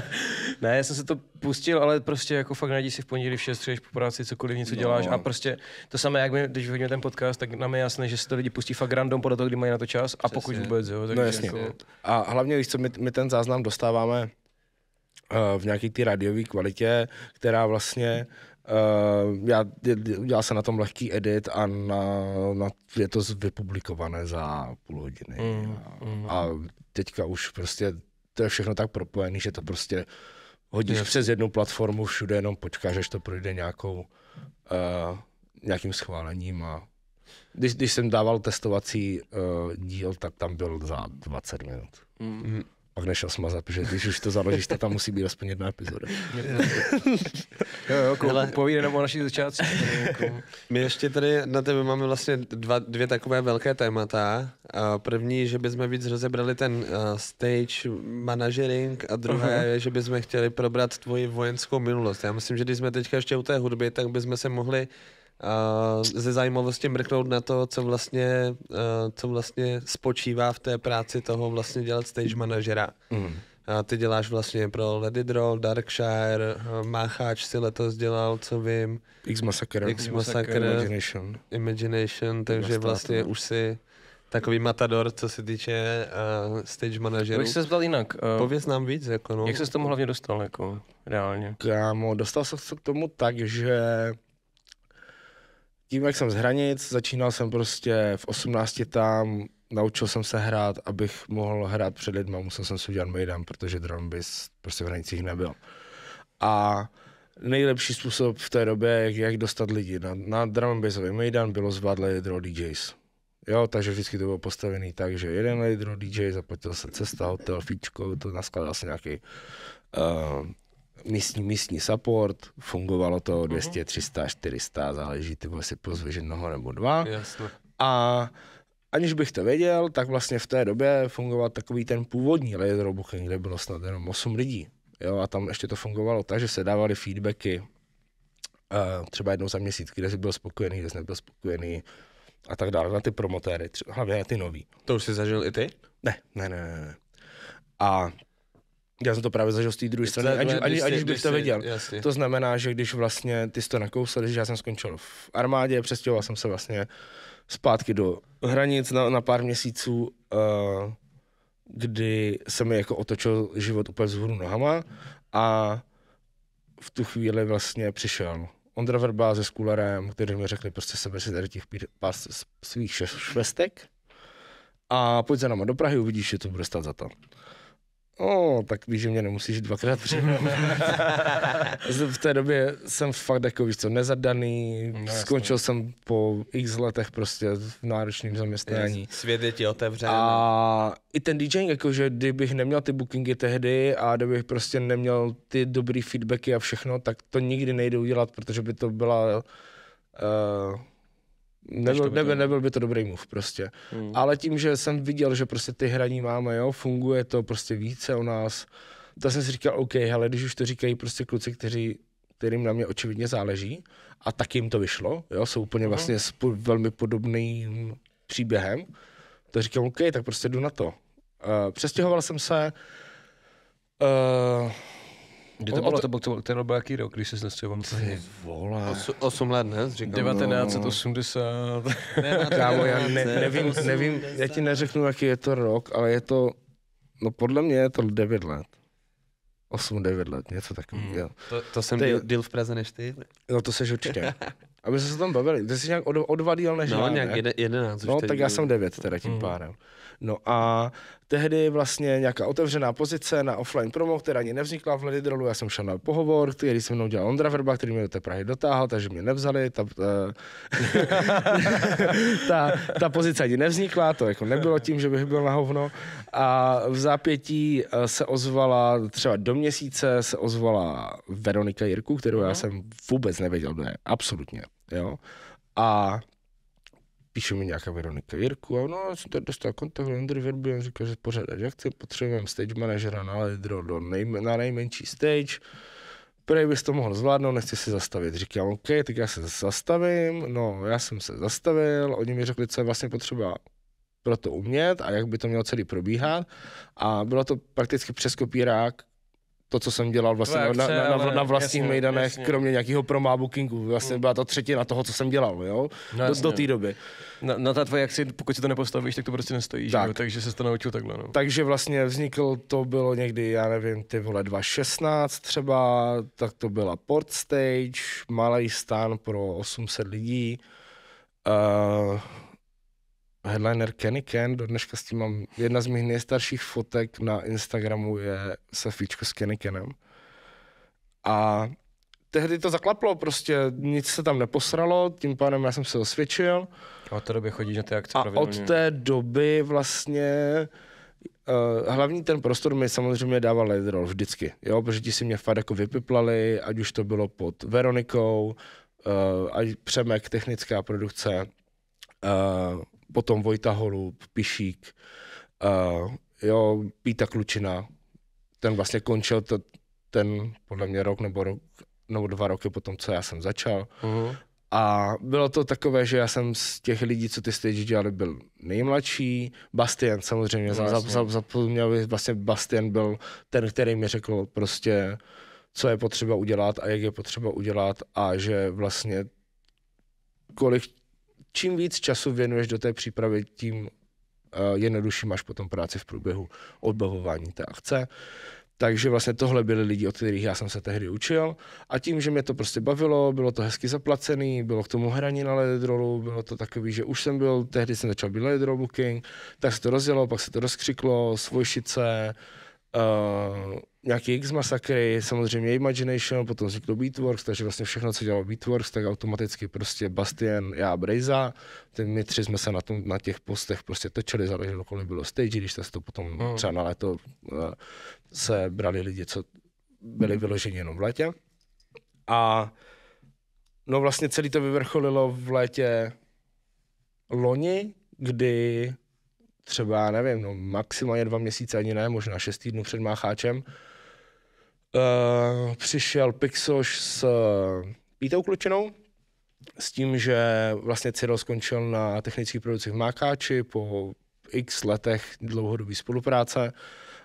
ne, já jsem se to pustil, ale prostě jako fakt najdi si v pondělí v 6, po práci, cokoliv něco no. děláš a prostě to samé, jak my, když vyhodíme ten podcast, tak nám je jasné, že se to lidi pustí fakt random podle toho, kdy mají na to čas a Přesně. pokud vůbec, jo. Tak no jasně. Jako... A hlavně, víš co, my, my ten záznam dostáváme Eh, v nějaké ty radiové kvalitě, která vlastně Uh, já, dělal jsem na tom lehký edit a na, na, je to vypublikované za půl hodiny. Mm, a, mm. a teďka už prostě to je všechno tak propojené, že to prostě hodíš yes. přes jednu platformu všude, jenom počkáš, až to projde nějakou, uh, nějakým schválením a když, když jsem dával testovací uh, díl, tak tam byl za 20 minut. Mm. mm pak nešel smazat, protože když už to založíš, tak tam musí být aspoň jedna epizoda. jo, jo, kou, Ale... povíde nebo naši začátku. My ještě tady na tebe máme vlastně dva, dvě takové velké témata. První, že bychom víc rozebrali ten stage managering a druhé uh-huh. že bychom chtěli probrat tvoji vojenskou minulost. Já myslím, že když jsme teďka ještě u té hudby, tak bychom se mohli Eh, ze zajímavosti mrknout na to, co vlastně, eh, co vlastně spočívá v té práci toho vlastně dělat stage manažera. Mm. A ty děláš vlastně pro Lady Droll, Darkshire, eh, Mácháč si letos dělal, co vím. X Massacre. X Massacre, Imagination. Imagination, takže vlastně už si takový matador, co se týče uh, stage manažerů. Jak se zval jinak. Uh, Pověz nám víc, jako no. Jak se k tomu hlavně dostal, jako, reálně? Kámo, dostal jsem se k tomu tak, že tím, jak jsem z hranic, začínal jsem prostě v 18 tam, naučil jsem se hrát, abych mohl hrát před lidmi. musel jsem si udělat mejdan, protože drumbis prostě v hranicích nebyl. A nejlepší způsob v té době, jak, jak dostat lidi na, na drumbisový mejdan, bylo zvát Lidro DJs. Jo, takže vždycky to bylo postavený tak, že jeden Lidro DJ, zaplatil se cesta, hotel, fíčko, to naskladal se nějaký uh, místní, místní support, fungovalo to 200, 300, 400, záleží, ty si pozveš jednoho nebo dva. Jasne. A aniž bych to věděl, tak vlastně v té době fungoval takový ten původní laser booking, kde bylo snad jenom 8 lidí. Jo, a tam ještě to fungovalo tak, že se dávali feedbacky eh, třeba jednou za měsíc, kde jsi byl spokojený, kde jsi nebyl spokojený a tak dále, na ty promotéry, hlavně na ty nový. To už jsi zažil i ty? Ne, ne, ne, ne. A já jsem to právě zažil z té druhé strany, aniž, ani, ani, bych to věděl. To znamená, že když vlastně ty jsi to nakousal, že já jsem skončil v armádě, přestěhoval jsem se vlastně zpátky do hranic na, na pár měsíců, uh, kdy se mi jako otočil život úplně z hůru nohama a v tu chvíli vlastně přišel Ondra Verba se Skularem, který mi řekli, prostě sebe si tady těch pár, pár svých švestek a pojď za náma do Prahy, uvidíš, že to bude stát za to o, tak víš, že mě nemusíš dvakrát přijmout. v té době jsem fakt jako, víš co, nezadaný, no, skončil jasný. jsem po x letech prostě v náročném zaměstnání. Svět je ti otevřen. A i ten DJing, jakože kdybych neměl ty bookingy tehdy a kdybych prostě neměl ty dobrý feedbacky a všechno, tak to nikdy nejde udělat, protože by to byla uh, Nebyl, nebyl, nebyl by to dobrý move prostě. Hmm. Ale tím, že jsem viděl, že prostě ty hraní máme, jo, funguje to prostě více o nás, tak jsem si říkal, OK, ale když už to říkají prostě kluci, kteří kterým na mě očividně záleží a tak jim to vyšlo, jo, jsou úplně mhm. vlastně s po, velmi podobným příběhem, tak říkám, OK, tak prostě jdu na to. Uh, přestěhoval jsem se, uh, Kdy to bylo? To, to, to, ten byl jaký rok, když se snestěhoval? Ty vole. Os, 8 let, ne? Říkám, 1980. No. no, no. Kámo, já ne, nevím, nevím, já ti neřeknu, jaký je to rok, ale je to, no podle mě je to 9 let. 8-9 let, něco takového. Mm. To, to jsem ty, díl v Praze než ty. No to seš určitě. A my jsme se tam bavili. Ty jsi nějak o, o dva díl než No, já, nějak ne? jedenáct, No, tak já jsem 9 teda tím mm. pádem. No a tehdy vlastně nějaká otevřená pozice na offline promo, která ani nevznikla v Lidrolu, já jsem šel na pohovor, který se mnou dělal Ondra Verba, který mě do té Prahy dotáhl, takže mě nevzali, ta, ta, ta, ta pozice ani nevznikla, to jako nebylo tím, že bych byl na hovno a v zápětí eh, se ozvala, třeba do měsíce se ozvala Veronika Jirku, kterou já no. jsem vůbec nevěděl, ne, absolutně, jo, a píše mi nějaká Veronika Jirku a no, jsem tady dostal kontakt od Andry Verby, on říkal, že pořádat akce, potřebujeme stage manažera na ledro do nejme, na nejmenší stage, Prej bys to mohl zvládnout, nechci se zastavit. Říkám, OK, tak já se zastavím, no já jsem se zastavil, oni mi řekli, co je vlastně potřeba pro to umět a jak by to mělo celý probíhat. A bylo to prakticky přes kopírák to, co jsem dělal vlastně akce, na, na, na, na vlastních jasně, mejdanech, kromě nějakého promá bookingu. Vlastně mm. byla to třetina toho, co jsem dělal, jo? No, do, do té doby. Na, na ta tvoje akci, pokud si to nepostavíš, tak to prostě nestojí, tak. Že? takže se to naučil takhle. No. Takže vlastně vznikl, to bylo někdy, já nevím, ty vole 2016 třeba, tak to byla port stage, malý stan pro 800 lidí. Uh, headliner Kenny Ken, do dneška s tím mám, jedna z mých nejstarších fotek na Instagramu je selfiečko s Kenny Kenem. A tehdy to zaklaplo, prostě nic se tam neposralo, tím pádem já jsem se osvědčil. A od té doby chodíš na ty akce A od té doby vlastně Uh, hlavní ten prostor mi samozřejmě dával Lederol vždycky, jo, protože ti si mě fakt jako vypiplali, ať už to bylo pod Veronikou, uh, ať Přemek, technická produkce, eh, potom Vojta Holub, Pišík, uh, jo, Píta Klučina, ten vlastně končil to, ten podle mě rok nebo, rok nebo dva roky potom, co já jsem začal. Uh-huh. A bylo to takové, že já jsem z těch lidí, co ty stage dělali, byl nejmladší. Bastian samozřejmě, vlastně. No, zap, zapomněl bych, vlastně Bastian byl ten, který mi řekl prostě, co je potřeba udělat a jak je potřeba udělat a že vlastně kolik čím víc času věnuješ do té přípravy, tím eh, jednodušší máš potom práci v průběhu odbavování té akce. Takže vlastně tohle byli lidi, od kterých já jsem se tehdy učil. A tím, že mě to prostě bavilo, bylo to hezky zaplacený, bylo k tomu hraní na ledrolu, bylo to takový, že už jsem byl, tehdy jsem začal být ledrol booking, tak se to rozjelo, pak se to rozkřiklo, svojšice, uh, nějaký X-masakry, samozřejmě Imagination, potom vzniklo Beatworks, takže vlastně všechno, co dělal Beatworks, tak automaticky prostě Bastian, já a Brejza, ty my tři jsme se na, tom, na těch postech prostě točili, záleželo, kolik bylo stage, když se to potom hmm. třeba na léto eh, se brali lidi, co byli vyloženi jenom v létě. A no vlastně celý to vyvrcholilo v létě loni, kdy třeba, nevím, no maximálně dva měsíce, ani ne, možná šest týdnů před Mácháčem, Uh, přišel Pixoš s eh, Pítou Klučinou, s tím, že vlastně Cyril skončil na technických produkcích v Mákáči po x letech dlouhodobé spolupráce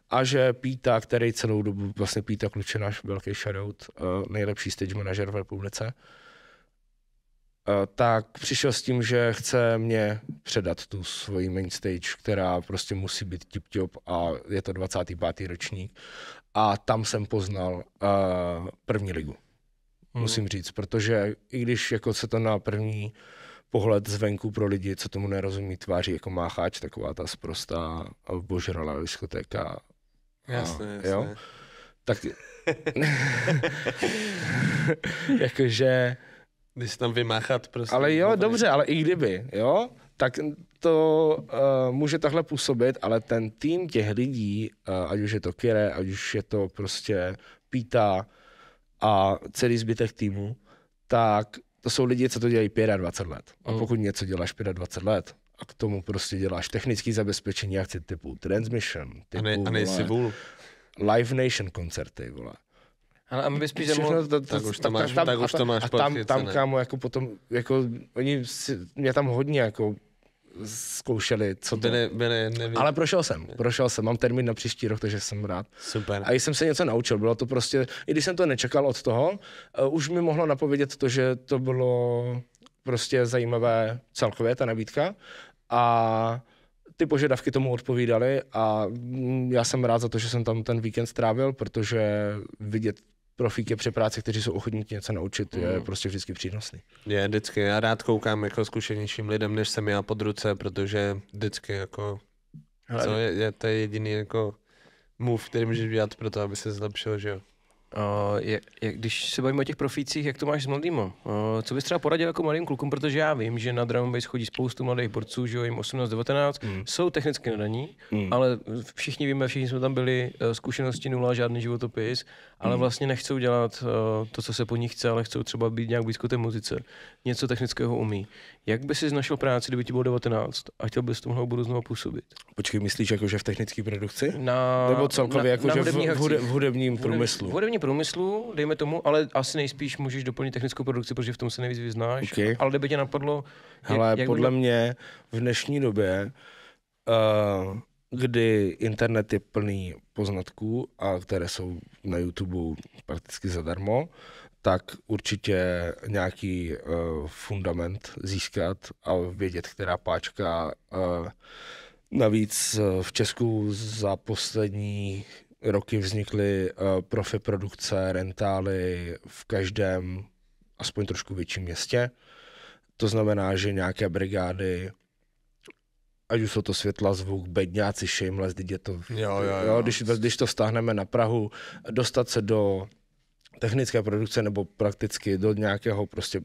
a že Píta, který celou dobu, vlastně Píta Klučina, velký shoutout, uh, nejlepší stage manažer v republice, Eh, tak přišel s tím, že chce mě předat tu svoji stage, která prostě musí být tip-top a je to 25. ročník. A tam jsem poznal uh, první ligu, hmm. musím říct, protože i když jako se to na první pohled zvenku pro lidi, co tomu nerozumí tváří, jako mácháč, taková ta sprostá božrala diskotéka. Jasně, jasně. Jo? Tak... Jakože když tam vymáchat prostě. Ale jo, nebude. dobře, ale i kdyby, jo, tak to uh, může takhle působit, ale ten tým těch lidí, uh, ať už je to Kire, ať už je to prostě pita, a celý zbytek týmu, tak to jsou lidi, co to dělají 25 let. A hmm. pokud něco děláš 25 let, a k tomu prostě děláš technické zabezpečení akce typu Transmission, typu a ne, a ne, vole, Live Nation koncerty, vole. Ale a my by spíš nemohl... Tak, tak už to máš, tam, tak už to máš a tam, tam kámo, jako potom, jako oni si, mě tam hodně jako zkoušeli, co to... Bene, bene, nevím. Ale prošel jsem, prošel jsem, mám termín na příští rok, takže jsem rád. Super. A jsem se něco naučil, bylo to prostě, i když jsem to nečekal od toho, uh, už mi mohlo napovědět to, že to bylo prostě zajímavé celkově, ta nabídka. A ty požadavky tomu odpovídaly a mm, já jsem rád za to, že jsem tam ten víkend strávil, protože vidět profíky práci, kteří jsou ochotní něco naučit, je mm. prostě vždycky přínosný. Je, vždycky. Já rád koukám jako zkušenějším lidem, než jsem já pod ruce, protože vždycky jako... co, je, je, to je jediný jako move, který můžeš dělat pro to, aby se zlepšil, že jo? Uh, je, je, když se bavíme o těch profících, jak to máš s mladýma? Uh, co bys třeba poradil jako mladým klukům, protože já vím, že na drum chodí spoustu mladých borců, že jo, jim 18, 19, mm. jsou technicky nadaní, mm. ale všichni víme, všichni jsme tam byli, uh, zkušenosti nula, žádný životopis, ale mm. vlastně nechcou dělat uh, to, co se po nich chce, ale chcou třeba být nějak blízko té muzice. Něco technického umí. Jak bys si našel práci, kdyby ti bylo 19 a chtěl bys tomu tomhle znovu působit? Počkej, myslíš jako, že v technické produkci? Na, Nebo celkově na, jako, na že v, v, hudebním průmyslu? V hudební průmyslu, dejme tomu, ale asi nejspíš můžeš doplnit technickou produkci, protože v tom se nejvíc vyznáš. Okay. Ale kdyby tě napadlo... Ale jak podle by... mě v dnešní době, uh, kdy internet je plný poznatků, a které jsou na YouTube prakticky zadarmo, tak určitě nějaký uh, fundament získat a vědět, která páčka uh, Navíc v Česku za poslední roky vznikly eh, profi produkce, rentály v každém aspoň trošku větším městě. To znamená, že nějaké brigády, ať už jsou to světla, zvuk, bedňáci, shameless, když je to, jo, jo, jo. Jo, když, když to stáhneme na Prahu, dostat se do technické produkce nebo prakticky do nějakého prostě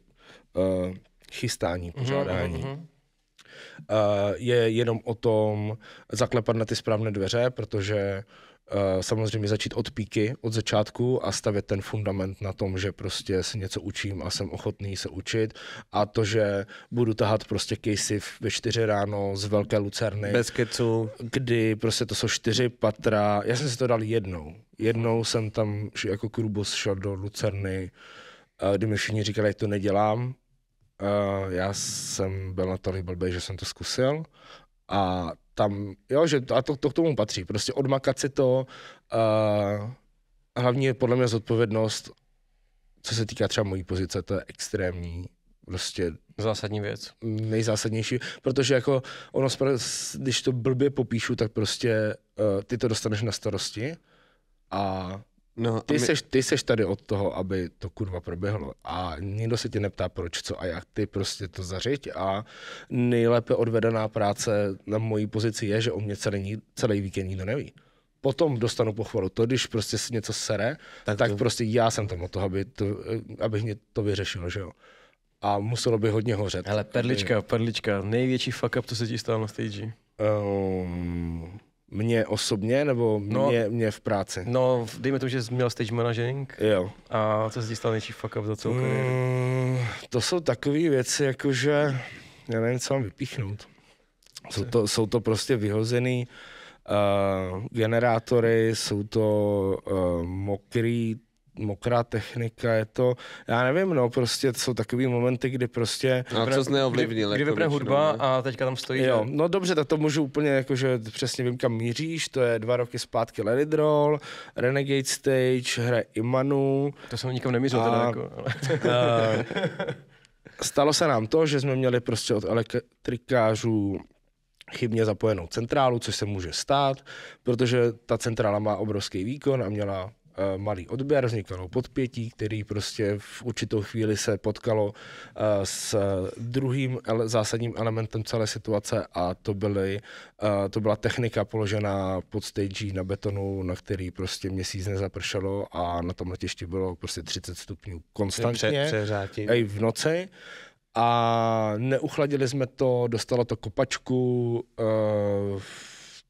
uh, chystání, mhm, pořádání. Mm-hmm. Uh, je jenom o tom zaklepat na ty správné dveře, protože uh, Eh, samozřejmě začít od píky, od začátku a stavět ten fundament na tom, že prostě se něco učím a jsem ochotný se učit a to, že budu tahat prostě kejsy ve čtyři ráno z Velké Lucerny. Bez keců. Kdy prostě to jsou čtyři patra, já jsem si to dal jednou. Jednou jsem tam jako krubos šel do Lucerny, eh, kdy mi všichni říkali, jak to nedělám. Eh, já jsem byl natolik blbý, že jsem to zkusil a tam, jo, že to, a to, to k tomu patří. Prostě odmakat si to, uh, hlavně je podle mě zodpovědnost, co se týká třeba mojí pozice, to je extrémní, prostě zásadní věc. Nejzásadnější, protože jako ono, když to blbě popíšu, tak prostě uh, ty to dostaneš na starosti a No, ty, my... seš, ty seš tady od toho, aby to kurva proběhlo a nikdo se tě neptá proč, co a jak, ty prostě to zařiď a nejlépe odvedená práce na mojí pozici je, že o mě celý, celý víkend nikdo neví. Potom dostanu pochvalu. To, když prostě si něco sere, tak, tak to... prostě já jsem tam od toho, aby to, abych mě to vyřešil, že jo a muselo by hodně hořet. Ale perlička, perlička, největší fuck up, co se ti stalo na stage? Um, mně osobně nebo no. mě, no, mě v práci? No, dejme tomu, že jsi měl stage managing. Jo. A co se ti stalo největší fuck up za celou mm, To jsou takové věci, jakože já nevím, co mám vypíchnout. Jsou to, jsou to prostě vyhozený uh, generátory, jsou to uh, mokrý mokrá technika, je to, já nevím, no prostě to jsou takový momenty, kdy prostě... No, vypne, co neovlivnil. Kdy, jako kdy vypne hudba ne? a teďka tam stojí. Jo, no dobře, tak to můžu úplně jakože přesně vím, kam míříš, to je dva roky zpátky Let Droll, Renegade Stage, hra Imanu. To jsem nikam nemířil a, teda jako, ale... Stalo se nám to, že jsme měli prostě od elektrikářů chybně zapojenou centrálu, což se může stát, protože ta centrála má obrovský výkon a měla Eh, malý odběr, vzniklo podpětí, který prostě v určitou chvíli se potkalo eh, s druhým zásadním elementem celé situace a to, byly, eh, to byla technika položená pod stage na betonu, na který prostě měsíc nezapršelo a na tom letišti bylo prostě 30 stupňů konstantně, i v noci. A neuchladili jsme to, dostalo to kopačku,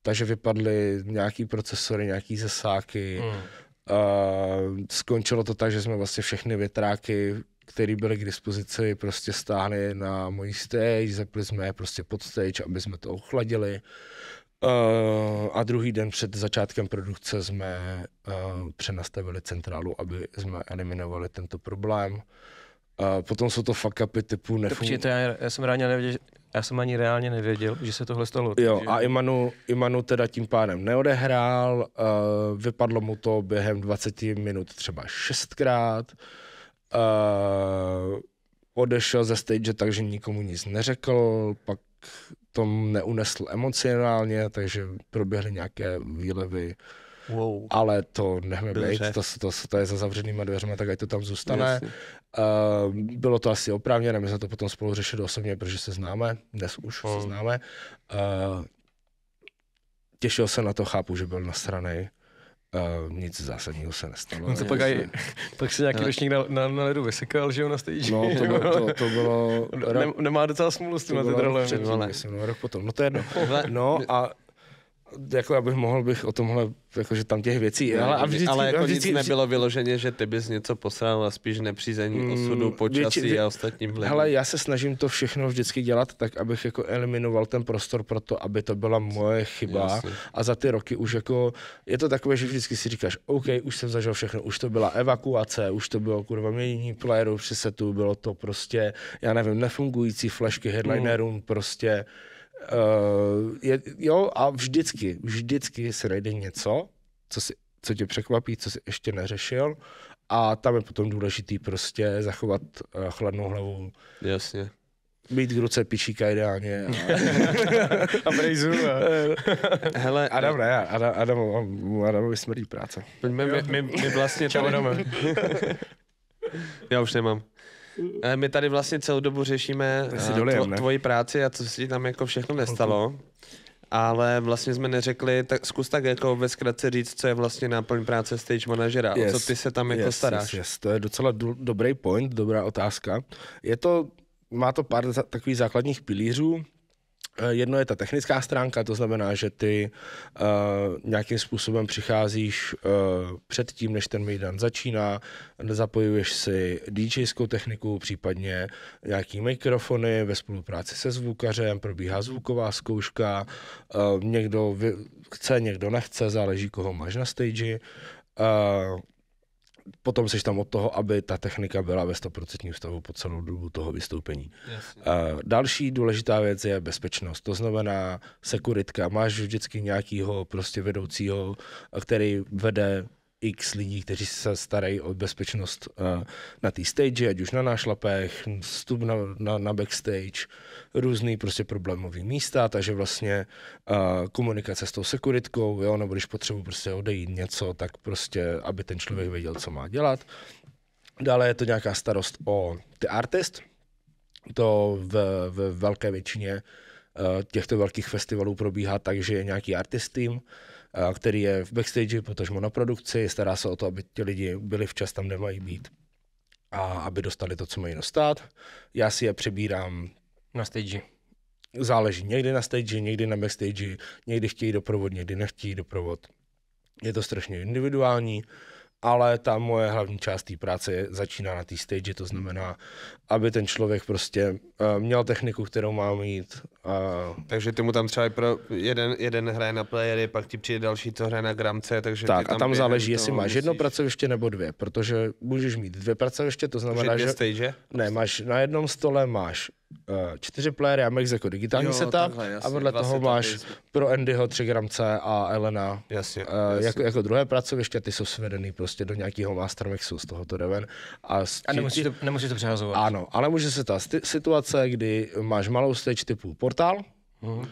takže vypadly nějaký procesory, nějaký zesáky. mm Uh, skončilo to tak, že jsme vlastně všechny větráky, které byly k dispozici, prostě stáhli na mojí stage, zapli jsme je prostě pod stage, aby jsme to ochladili. Uh, a druhý den před začátkem produkce jsme uh, přenastavili centrálu, aby jsme eliminovali tento problém. A potom jsou to fuck upy typu nefungují. To já, já, jsem ráně nevěděl, já jsem ani reálně nevěděl, že se tohle stalo. Jo, a Imanu, Imanu teda tím pádem neodehrál, uh, vypadlo mu to během 20 minut třeba šestkrát, uh, odešel ze stage, takže nikomu nic neřekl, pak to neunesl emocionálně, takže proběhly nějaké výlevy. Uh, Wow. Ale to nechme být, to, to, to je za zavřenýma dveřmi, tak ať to tam zůstane. Uh, bylo to asi oprávněné, my jsme to potom spolu řešili osobně, protože se známe, dnes už oh. se hmm. známe. Uh, těšil se na to, chápu, že byl straně. Uh, ehm, nic zásadního se nestalo. On no se pak, aj, pak se nějaký ročník na, na, na ledu vysekal, že jo, na stage. No, to bylo... To, to bylo rok, ne, nemá docela smůlu s tím na ty drhle. myslím, no, rok potom. No to je jedno. No a jako abych mohl bych o tomhle, jako, že tam těch věcí je, ale, a vždycky, ale jako a vždycky, nic nebylo vyloženě, že ty bys něco posral a spíš nepřízení mm, osudu, počasí větši, a ostatním lidem. Ale já se snažím to všechno vždycky dělat tak, abych jako eliminoval ten prostor pro to, aby to byla moje chyba Jasně. a za ty roky už jako, je to takové, že vždycky si říkáš, OK, už jsem zažil všechno, už to byla evakuace, už to bylo kurva mění playerů při setu, bylo to prostě, já nevím, nefungující flashky headlinerům, mm. prostě Uh, je, jo, a vždycky, vždycky se najde něco, co, si, co tě překvapí, co jsi ještě neřešil a tam je potom důležitý prostě zachovat uh, chladnou hlavu. Jasně. Mít v ruce pičíka ideálně. No. A, brejzu. A... No. Eh, hele, Adam ne, Adam, Adam, Adam smrdí práce. My, my, my, my vlastně... Čau, Adam. Já už nemám. Eh, my tady vlastně celou dobu řešíme eh, dolejem, tvo, tvoji práci a co se ti tam jako všechno nestalo. Ale vlastně jsme neřekli, tak zkus tak jako ve zkratce říct, co je vlastně náplň práce stage manažera, yes, o co ty se tam jako yes, staráš. Yes, yes. To je docela do, dobrý point, dobrá otázka. Je to, má to pár za, takových základních pilířů. Eh, jedno je ta technická stránka, to znamená, že ty uh, nějakým způsobem přicházíš uh, eh, před tím, než ten mejdan začíná, zapojuješ si DJskou techniku, případně nějaký mikrofony ve spolupráci se zvukařem, probíhá zvuková zkouška, uh, někdo vy- chce, někdo nechce, záleží, koho máš na stage. Uh, potom jsi tam od toho, aby ta technika byla ve 100% stavu po celou dobu toho vystoupení. Jasně. Uh, další důležitá věc je bezpečnost. To znamená sekuritka. Máš vždycky nějakého prostě vedoucího, který vede x lidí, kteří se starají o bezpečnost eh, na té stage, ať už na nášlapech, vstup na, na, na backstage, různý prostě problémový místa, takže vlastně eh, komunikace s tou sekuritkou, jo, nebo když potřebuji prostě odejít něco, tak prostě, aby ten člověk věděl, co má dělat. Dále je to nějaká starost o ty artist, to v, v velké většině eh, těchto velkých festivalů probíhá tak, že je nějaký artist team, který je v backstage, protože na produkci, stará se o to, aby ti lidi byli včas tam, kde mají být a aby dostali to, co mají dostat. Já si je přebírám na stage. Záleží někdy na stage, někdy na backstage, někdy chtějí doprovod, někdy nechtějí doprovod. Je to strašně individuální ale ta moje hlavní část té práce začíná na té stage, to znamená, aby ten člověk prostě uh, měl techniku, kterou má mít. Uh, takže ty mu tam třeba pro jeden, jeden hraje na playery, pak ti přijde další, co hraje na gramce, takže Tak tam a tam záleží, jestli máš myslíš. jedno pracoviště nebo dvě, protože můžeš mít dvě pracoviště, to znamená, dvě že... Stage? Ne, máš na jednom stole máš Eh, čtyři playery já mám jako digitální jo, setup takhle, jasně, a vedle toho máš jasně. pro Andyho 3 gramce a Elena jasně, uh, jasně. Jako, jako druhé pracoviště, ty jsou svedený prostě do nějakého mastermixu z toho to jde A, s, a nemusíš, to, nemusí to přehazovat. Ano, ale může se ta situace, kdy máš malou stage typu portál uh-huh.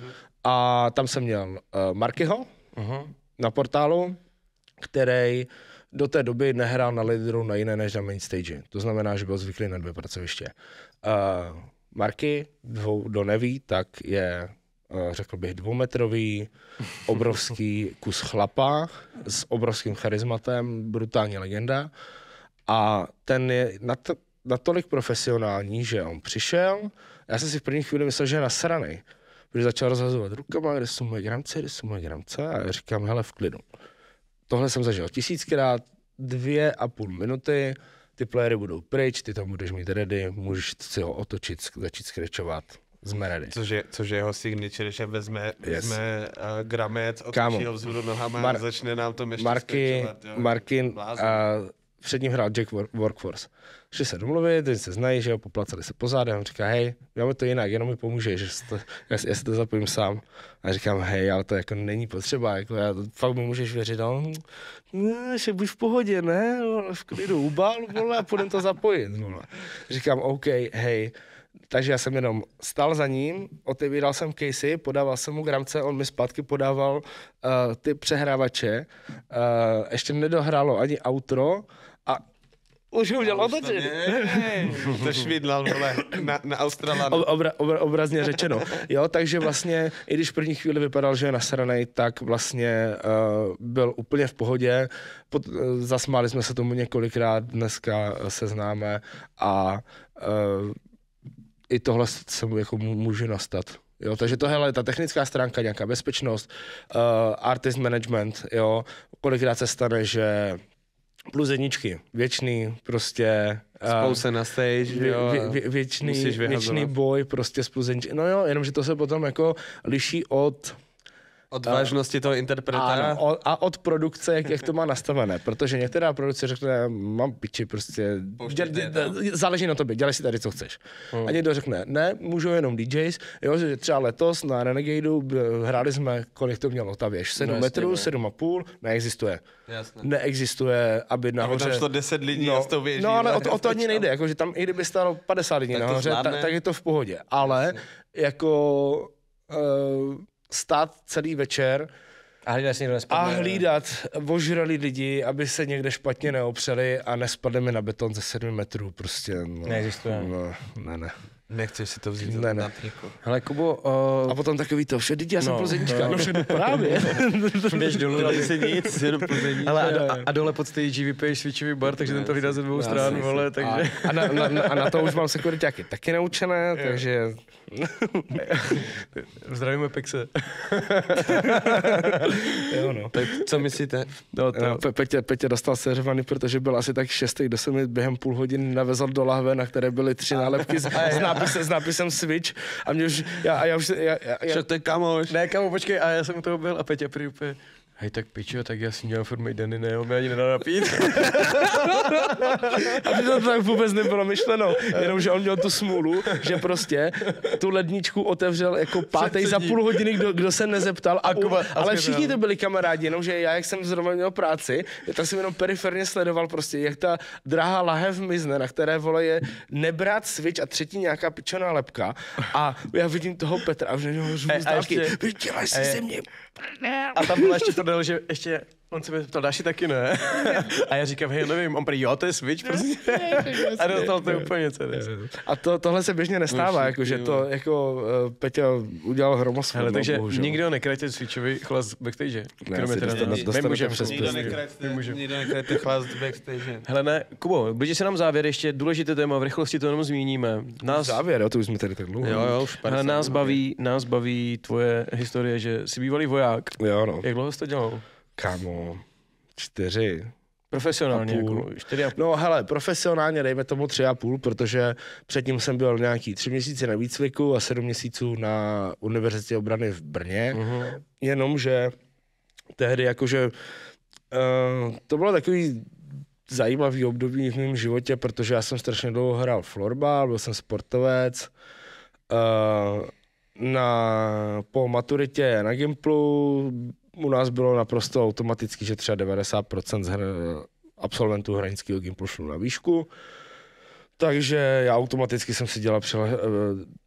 a tam jsem měl uh, Markyho uh-huh. na portálu, který do té doby nehrál na Lidru na jiné než na main stage. To znamená, že byl zvyklý na dvě pracoviště. Uh, Marky, dvou, kdo neví, tak je eh, řekl bych dvoumetrový, obrovský kus chlapa s obrovským charizmatem, brutální legenda. A ten je nat- natolik profesionální, že on přišel, já jsem si v první chvíli myslel, že je nasraný, protože začal rozhazovat rukama, kde jsou moje gramce, kde jsou moje gramce a já říkám, hele, v klidu. Tohle jsem zažil tisíckrát, dvě a půl minuty, ty playery budou pryč, ty tam budeš mít ready, můžeš si ho otočit, začít skrečovat. Jsme ready. Což je, což je jeho signature, že vezme, yes. vezme uh, gramec, otočí ho vzhůru nohama Mar- a začne nám to ještě Marky, skrečovat. Jo. Marky, Blázný před ním hrál Jack Workforce. Šli se domluvit, oni se znají, že jo, poplacali se po zádech, on říká, hej, dáme to jinak, jenom mi pomůže, že to, já, já se to zapojím sám. A říkám, hej, ale to jako není potřeba, jako já, to, fakt mi můžeš věřit, on, ne, že buď v pohodě, ne, v klidu, ubal, vole, a půjdem to zapojit, vole. Říkám, OK, hej, takže já jsem jenom stál za ním, otevíral jsem casey, podával jsem mu gramce, on mi zpátky podával uh, ty přehrávače. Uh, ještě nedohrálo ani outro, už ho udělal otočit. To švidlal, vole, na, na Australana. Obra, obra, obrazně řečeno. Jo, takže vlastně, i když v první chvíli vypadal, že je nasraný, tak vlastně uh, byl úplně v pohodě. Pod, uh, zasmáli jsme se tomu několikrát, dneska se známe a uh, i tohle se mu jako může nastat. Jo, takže tohle je ta technická stránka, nějaká bezpečnost, uh, artist management, jo, kolikrát se stane, že plus jedničky, věčný prostě... Eh, Spou se na stage, jo, vě, vě, věčný, věčný boj prostě s plus jedničky. No jo, jenomže to se potom jako liší od od vážnosti toho interpreta. Ano, a od produkce, jak, jak to má nastavené. Protože některá produkce řekne, mám piči, prostě děl, děl, no. záleží na tobě, dělej si tady, co chceš. Hmm. A někdo řekne, ne, můžu jenom DJs. Jo, že třeba letos na Renegadu hráli jsme, kolik to mělo, ta věž, 7 no, metrů, 7,5, no. neexistuje. Jasne. Neexistuje, aby nahoře... Aby tam šlo 10 lidí no, a s tou věží. No, ale no, o to, o to ani nejde, jako, že tam i kdyby stalo 50 lidí tak nahoře, ta, tak je to v pohodě. Ale Jasne. jako... Uh, stát celý večer a hlídat, někdo a hlídat ožrali lidi, aby se někde špatně neopřeli a nespadli mi na beton ze 7 metrů. Prostě no, neexistuje. No, ne, ne. Nechceš si to vzít ne, ne. Ale Kubo... Uh... A potom takový to, vše, já jsem no, plzeňčka. No, no právě. Běž dolů, aby si nic, jenom plzeňčka. Ale a, do, a, dole pod stage vypiješ svičivý bar, takže ten to vydá ze dvou stran, vole, takže... A, a, na, na, na, a na to už mám sekuritáky taky naučené, takže... Zdravíme Pexe. jo, no. Tak co myslíte? No, to... no, Pe- Petě, Petě dostal seřvaný, protože byl asi tak šestý, kdo se mi během půl hodiny navezal do lahve, na které byly tři nálepky z, z nápis, s nápisem Switch a mě už, já, já už, já, já, já, Čo, to je kamoš. Ne, kamo, počkej, a já jsem u toho byl a Petě prý úplně, hej, tak pičo, tak já si dělám furt Maideny, ne, on mi ani nedá napít. a to tak vůbec nebylo myšleno, jenomže on měl tu smůlu, že prostě tu ledničku otevřel jako pátý za půl hodiny, kdo, kdo se nezeptal. A, u, ale všichni to byli kamarádi, jenomže já, jak jsem zrovna měl práci, tak jsem jenom periferně sledoval prostě, jak ta drahá lahev mizne, na které vole je nebrát switch a třetí nějaká pičená lepka. A já vidím toho Petra a už na něho řvu zdálky. Vydělej si ze eh, mě, a tam bylo ještě to bylo, že ještě On se mě zeptal, dáš taky ne? A já říkám, hej, nevím, on prý, jo, to je switch, prostě. A dostal to úplně celé. A to, tohle se běžně nestává, jako, že to jako eh, Peťa udělal hromosfér. Hele, no, takže bohužel. nikdo nekrajte switchovi chlas backstage, ne, kromě teda prostě. Nikdo nekrajte chlas backstage. Hele, ne, Kubo, blíží se nám závěr, ještě důležité téma, v rychlosti to jenom zmíníme. Nás... Závěr, jo, to už jsme tady tak dlouho. Jo, jo, už Hele, nás baví, nás baví tvoje historie, že jsi bývalý voják. Jo, no. Jak dlouho jsi to dělal? Kámo, čtyři. Profesionálně, a půl. jako čtyři a půl. No hele, profesionálně dejme tomu tři a půl, protože předtím jsem byl nějaký tři měsíce na výcviku a sedm měsíců na Univerzitě obrany v Brně, mm-hmm. jenomže tehdy jakože uh, to bylo takový zajímavý období v mém životě, protože já jsem strašně dlouho hrál florbal, byl jsem sportovec, uh, na, po maturitě na Gimplu u nás bylo naprosto automaticky, že třeba 90% z hr, absolventů hranického gimplu šlo na výšku, takže já automaticky jsem si dělal přile, eh,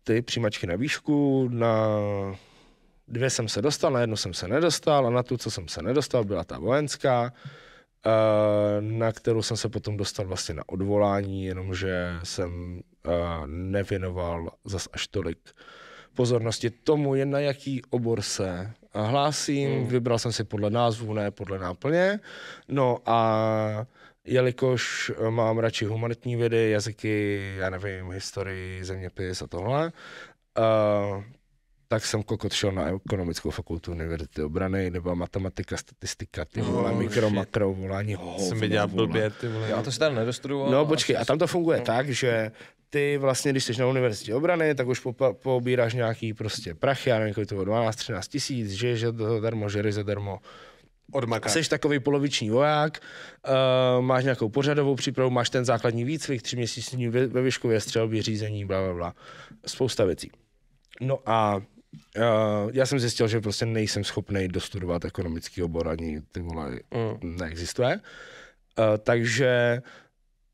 ty přijímačky na výšku, na dvě jsem se dostal, na jednu jsem se nedostal a na tu, co jsem se nedostal, byla ta vojenská, eh, na kterou jsem se potom dostal vlastně na odvolání, jenomže jsem eh, nevěnoval zas až tolik pozornosti tomu, jen na jaký obor se hlásím, hmm. vybral jsem si podle názvu, ne podle náplně. No a jelikož mám radši humanitní vědy, jazyky, já nevím, historii, zeměpis a tohle, uh, tak jsem kokot šel na ekonomickou fakultu Univerzity obrany, nebo matematika, statistika, ty no, vole, oh, mikro, shit. makro, volání, ho, Jsem dělal blbě, ty vole. Já to si tam nedostudoval. No počkej, a tam to funguje no. tak, že ty vlastně, když jsi na univerzitě obrany, tak už po, nějaký prostě prachy, já nevím, kolik to 12-13 tisíc, že, že to zadarmo, žery zadarmo, Odmakat. Jsi takový poloviční voják, uh, máš nějakou pořadovou přípravu, máš ten základní výcvik, tři měsíční ve, ve výškově střelby, řízení, bla, bla, bla. Spousta věcí. No a Eh, já jsem zjistil, že prostě nejsem schopný dostudovat ekonomický obor, ani ty vole mm. neexistuje. Uh, takže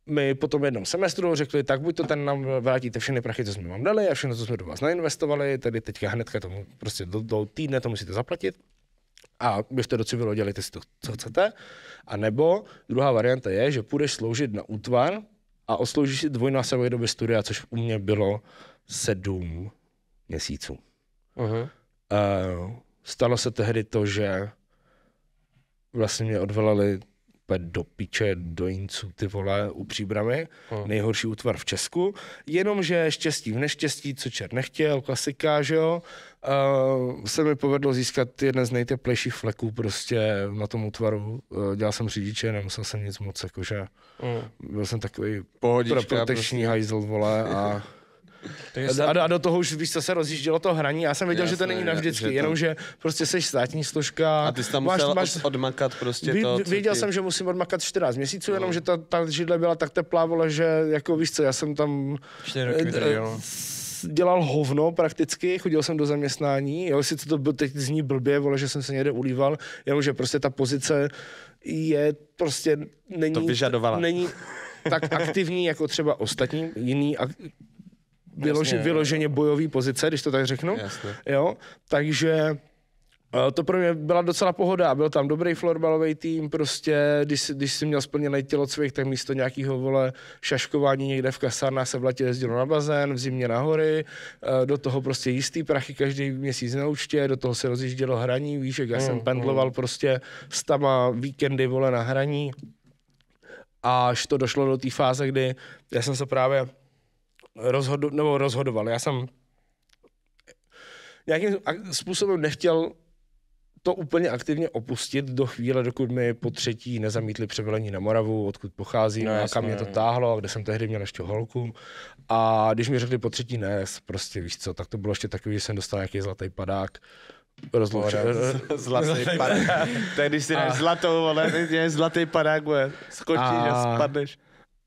my po tom jednom semestru řekli, tak buď to ten nám vrátíte všechny prachy, co jsme vám dali a všechno, co jsme do vás nainvestovali, tedy teďka hnedka tomu prostě do, do týdne to musíte zaplatit a běžte do civilu, dělejte si to, co chcete. A nebo druhá varianta je, že půjdeš sloužit na útvar a osloužíš si dvojnásobek doby studia, což u mě bylo sedm měsíců. Uh-huh. stalo se tehdy to, že vlastně mě odvolali do piče, do jinců, ty vole, u příbramy, uh-huh. nejhorší útvar v Česku, jenomže štěstí v neštěstí, co čer nechtěl, klasika, že jo, uh, se mi povedlo získat jeden z nejteplejších fleků prostě na tom útvaru. Uh, dělal jsem řidiče, nemusel jsem nic moc, jakože uh-huh. byl jsem takový Pohodička, protekční prostě. hajzl, vole, a A, do, a do toho už víš, co se rozjíždělo to hraní. Já jsem věděl, Jasné, že to není navždycky, že jenom že prostě jsi státní složka. A ty jsi tam musel máš... odmakat prostě Ví, to. Věděl jsem, že musím odmakat 14 měsíců, no. jenom že ta, ta židle byla tak teplá, vole, že jako víš co, já jsem tam... Eh, eh, dělal hovno prakticky, chodil jsem do zaměstnání, jo, sice to byl teď zní blbě, vole, že jsem se někde ulíval, jenomže prostě ta pozice je prostě není, to vyžadovala. není tak aktivní jako třeba ostatní jiní ak- vyloži, Jasně, vyloženě jo. bojový pozice, když to tak řeknu. Jasně. Jo? Takže eh, to pro mě byla docela pohoda. Byl tam dobrý florbalový tým, prostě, když, když jsi měl splněný tělocvik, tak místo nějakého vole šaškování někde v kasárnách se v letě jezdilo na bazén, v zimě na hory, eh, do toho prostě jistý prachy každý měsíc na účtě, do toho se rozjíždělo hraní, víš, jak já mm, jsem mm. pendloval mm. prostě s tama víkendy vole na hraní. Až to došlo do té fáze, kdy já jsem se právě rozhodu, nebo rozhodoval. Já jsem nějakým způsobem nechtěl to úplně aktivně opustit do chvíle, dokud mi po třetí nezamítli převelení na Moravu, odkud pocházím no, a kam mě to no. táhlo, kde jsem tehdy měl ještě holku. A když mi řekli po třetí ne, prostě víš co, tak to bylo ještě takový, že jsem dostal nějaký zlatý padák. Rozloučil. Zlatý padák. tak když si a... zlatou, ale je zlatý padák, bude. Skočíš a... a spadneš.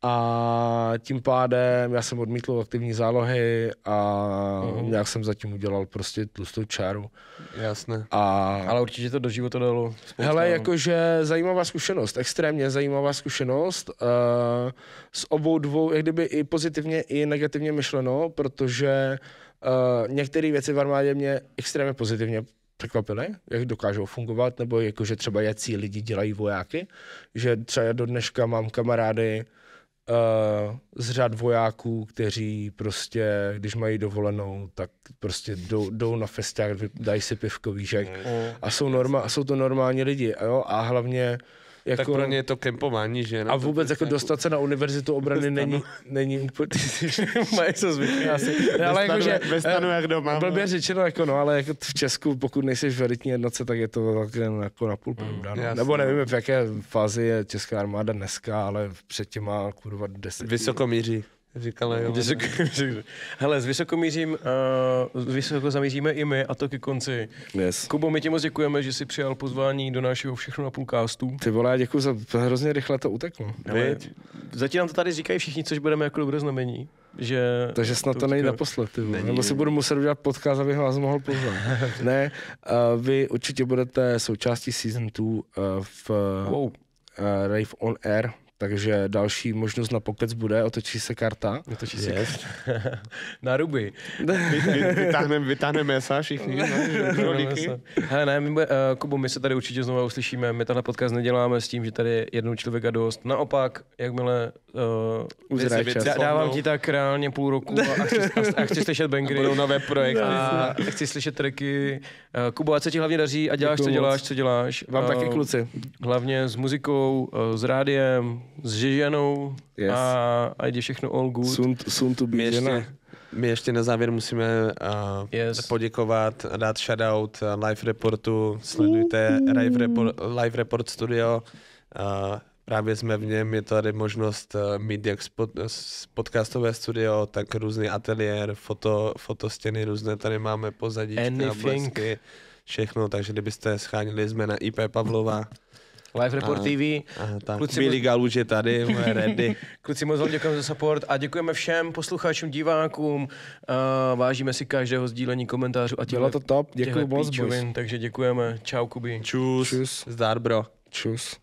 A tím pádem já jsem odmítl aktivní zálohy a uhum. nějak jsem zatím udělal prostě tlustou čáru. Jasné. A... Ale určitě to do života dalo. Hele, jakože zajímavá zkušenost, extrémně zajímavá zkušenost. Uh, s obou dvou, jak kdyby i pozitivně, i negativně myšleno, protože uh, některé věci v armádě mě extrémně pozitivně překvapily, jak dokážou fungovat, nebo jakože třeba jací lidi dělají vojáky, že třeba já do dneška mám kamarády, z řad vojáků, kteří prostě, když mají dovolenou, tak prostě jdou, jdou na festiák, dají si pivko, vížek mm. a jsou, norma, jsou to normální lidi jo? a hlavně jako... Tak pro ně je to kempování, že? A vůbec jako, jako dostat se na univerzitu obrany není, není úplně... Mají se zvyklí asi. Ve ale že, Ve stanu eh, jak doma. No, blbě řečeno, jako no, ale jako v Česku, pokud nejsi v elitní jednotce, tak je to tak jako na půl pravda. Mm, no. Nebo nevím, no. v jaké fázi je česká armáda dneska, ale před těma kurva deset. Vysoko míří. Říkala, jo. hele, s vysokomířím, uh, vysoko zamíříme i my a to ke konci. Yes. Kubo, my ti moc děkujeme, že jsi přijal pozvání do našeho všechno na půlkástu. Ty vole, děkuji za hrozně rychle to uteklo. Ale... zatím nám to tady říkají všichni, což budeme jako dobré znamení. Že Takže snad to, to není naposled, ty vole. Nebo si budu muset udělat podcast, abych vás mohl pozvat. ne, uh, vy určitě budete součástí season 2 uh, eh, v wow. uh, Rave on Air takže další možnost na pokec bude, otočí se karta. Otočí se yes. karta. na ruby. vytáhneme, vytáhnem mesa všichni. No, Hele, ne, my, uh, Kubo, my se tady určitě znovu uslyšíme. My tenhle podcast neděláme s tím, že tady je jednou člověka dost. Naopak, jakmile uh, věc, věc, věc, dávám ti tak reálně půl roku a chci, a, a chci slyšet bangry. A budou nové projekty. A chci slyšet tracky. Uh, eh, Kubo, a co ti hlavně daří a děláš, Děkuju co děláš, co děláš. Vám uh, taky kluci. Hlavně s muzikou, uh, s rádiem, s Žižanou yes. a, a jde všechno all good. Soon, soon to my, ještě, my ještě na závěr musíme uh, yes. poděkovat, dát shoutout eh, Live Reportu, sledujte Live Report, Live Report Studio, uh, právě jsme v něm, je tady možnost uh, mít jak spod, podcastové studio, tak různý ateliér, foto, fotostěny různé, tady máme pozadí, všechno, takže kdybyste schánili, jsme na IP Pavlova. Live Report TV. Aha, Kluci Billy moc... Galuč je tady, ready. Kluci, moc vám děkujeme za support a děkujeme všem posluchačům, divákům. Uh, vážíme si každého sdílení, komentářů a těhle, Bylo to top, děkuji moc. Takže děkujeme. Čau, Kubi. Čus. Čus. Zdar, bro. Čus.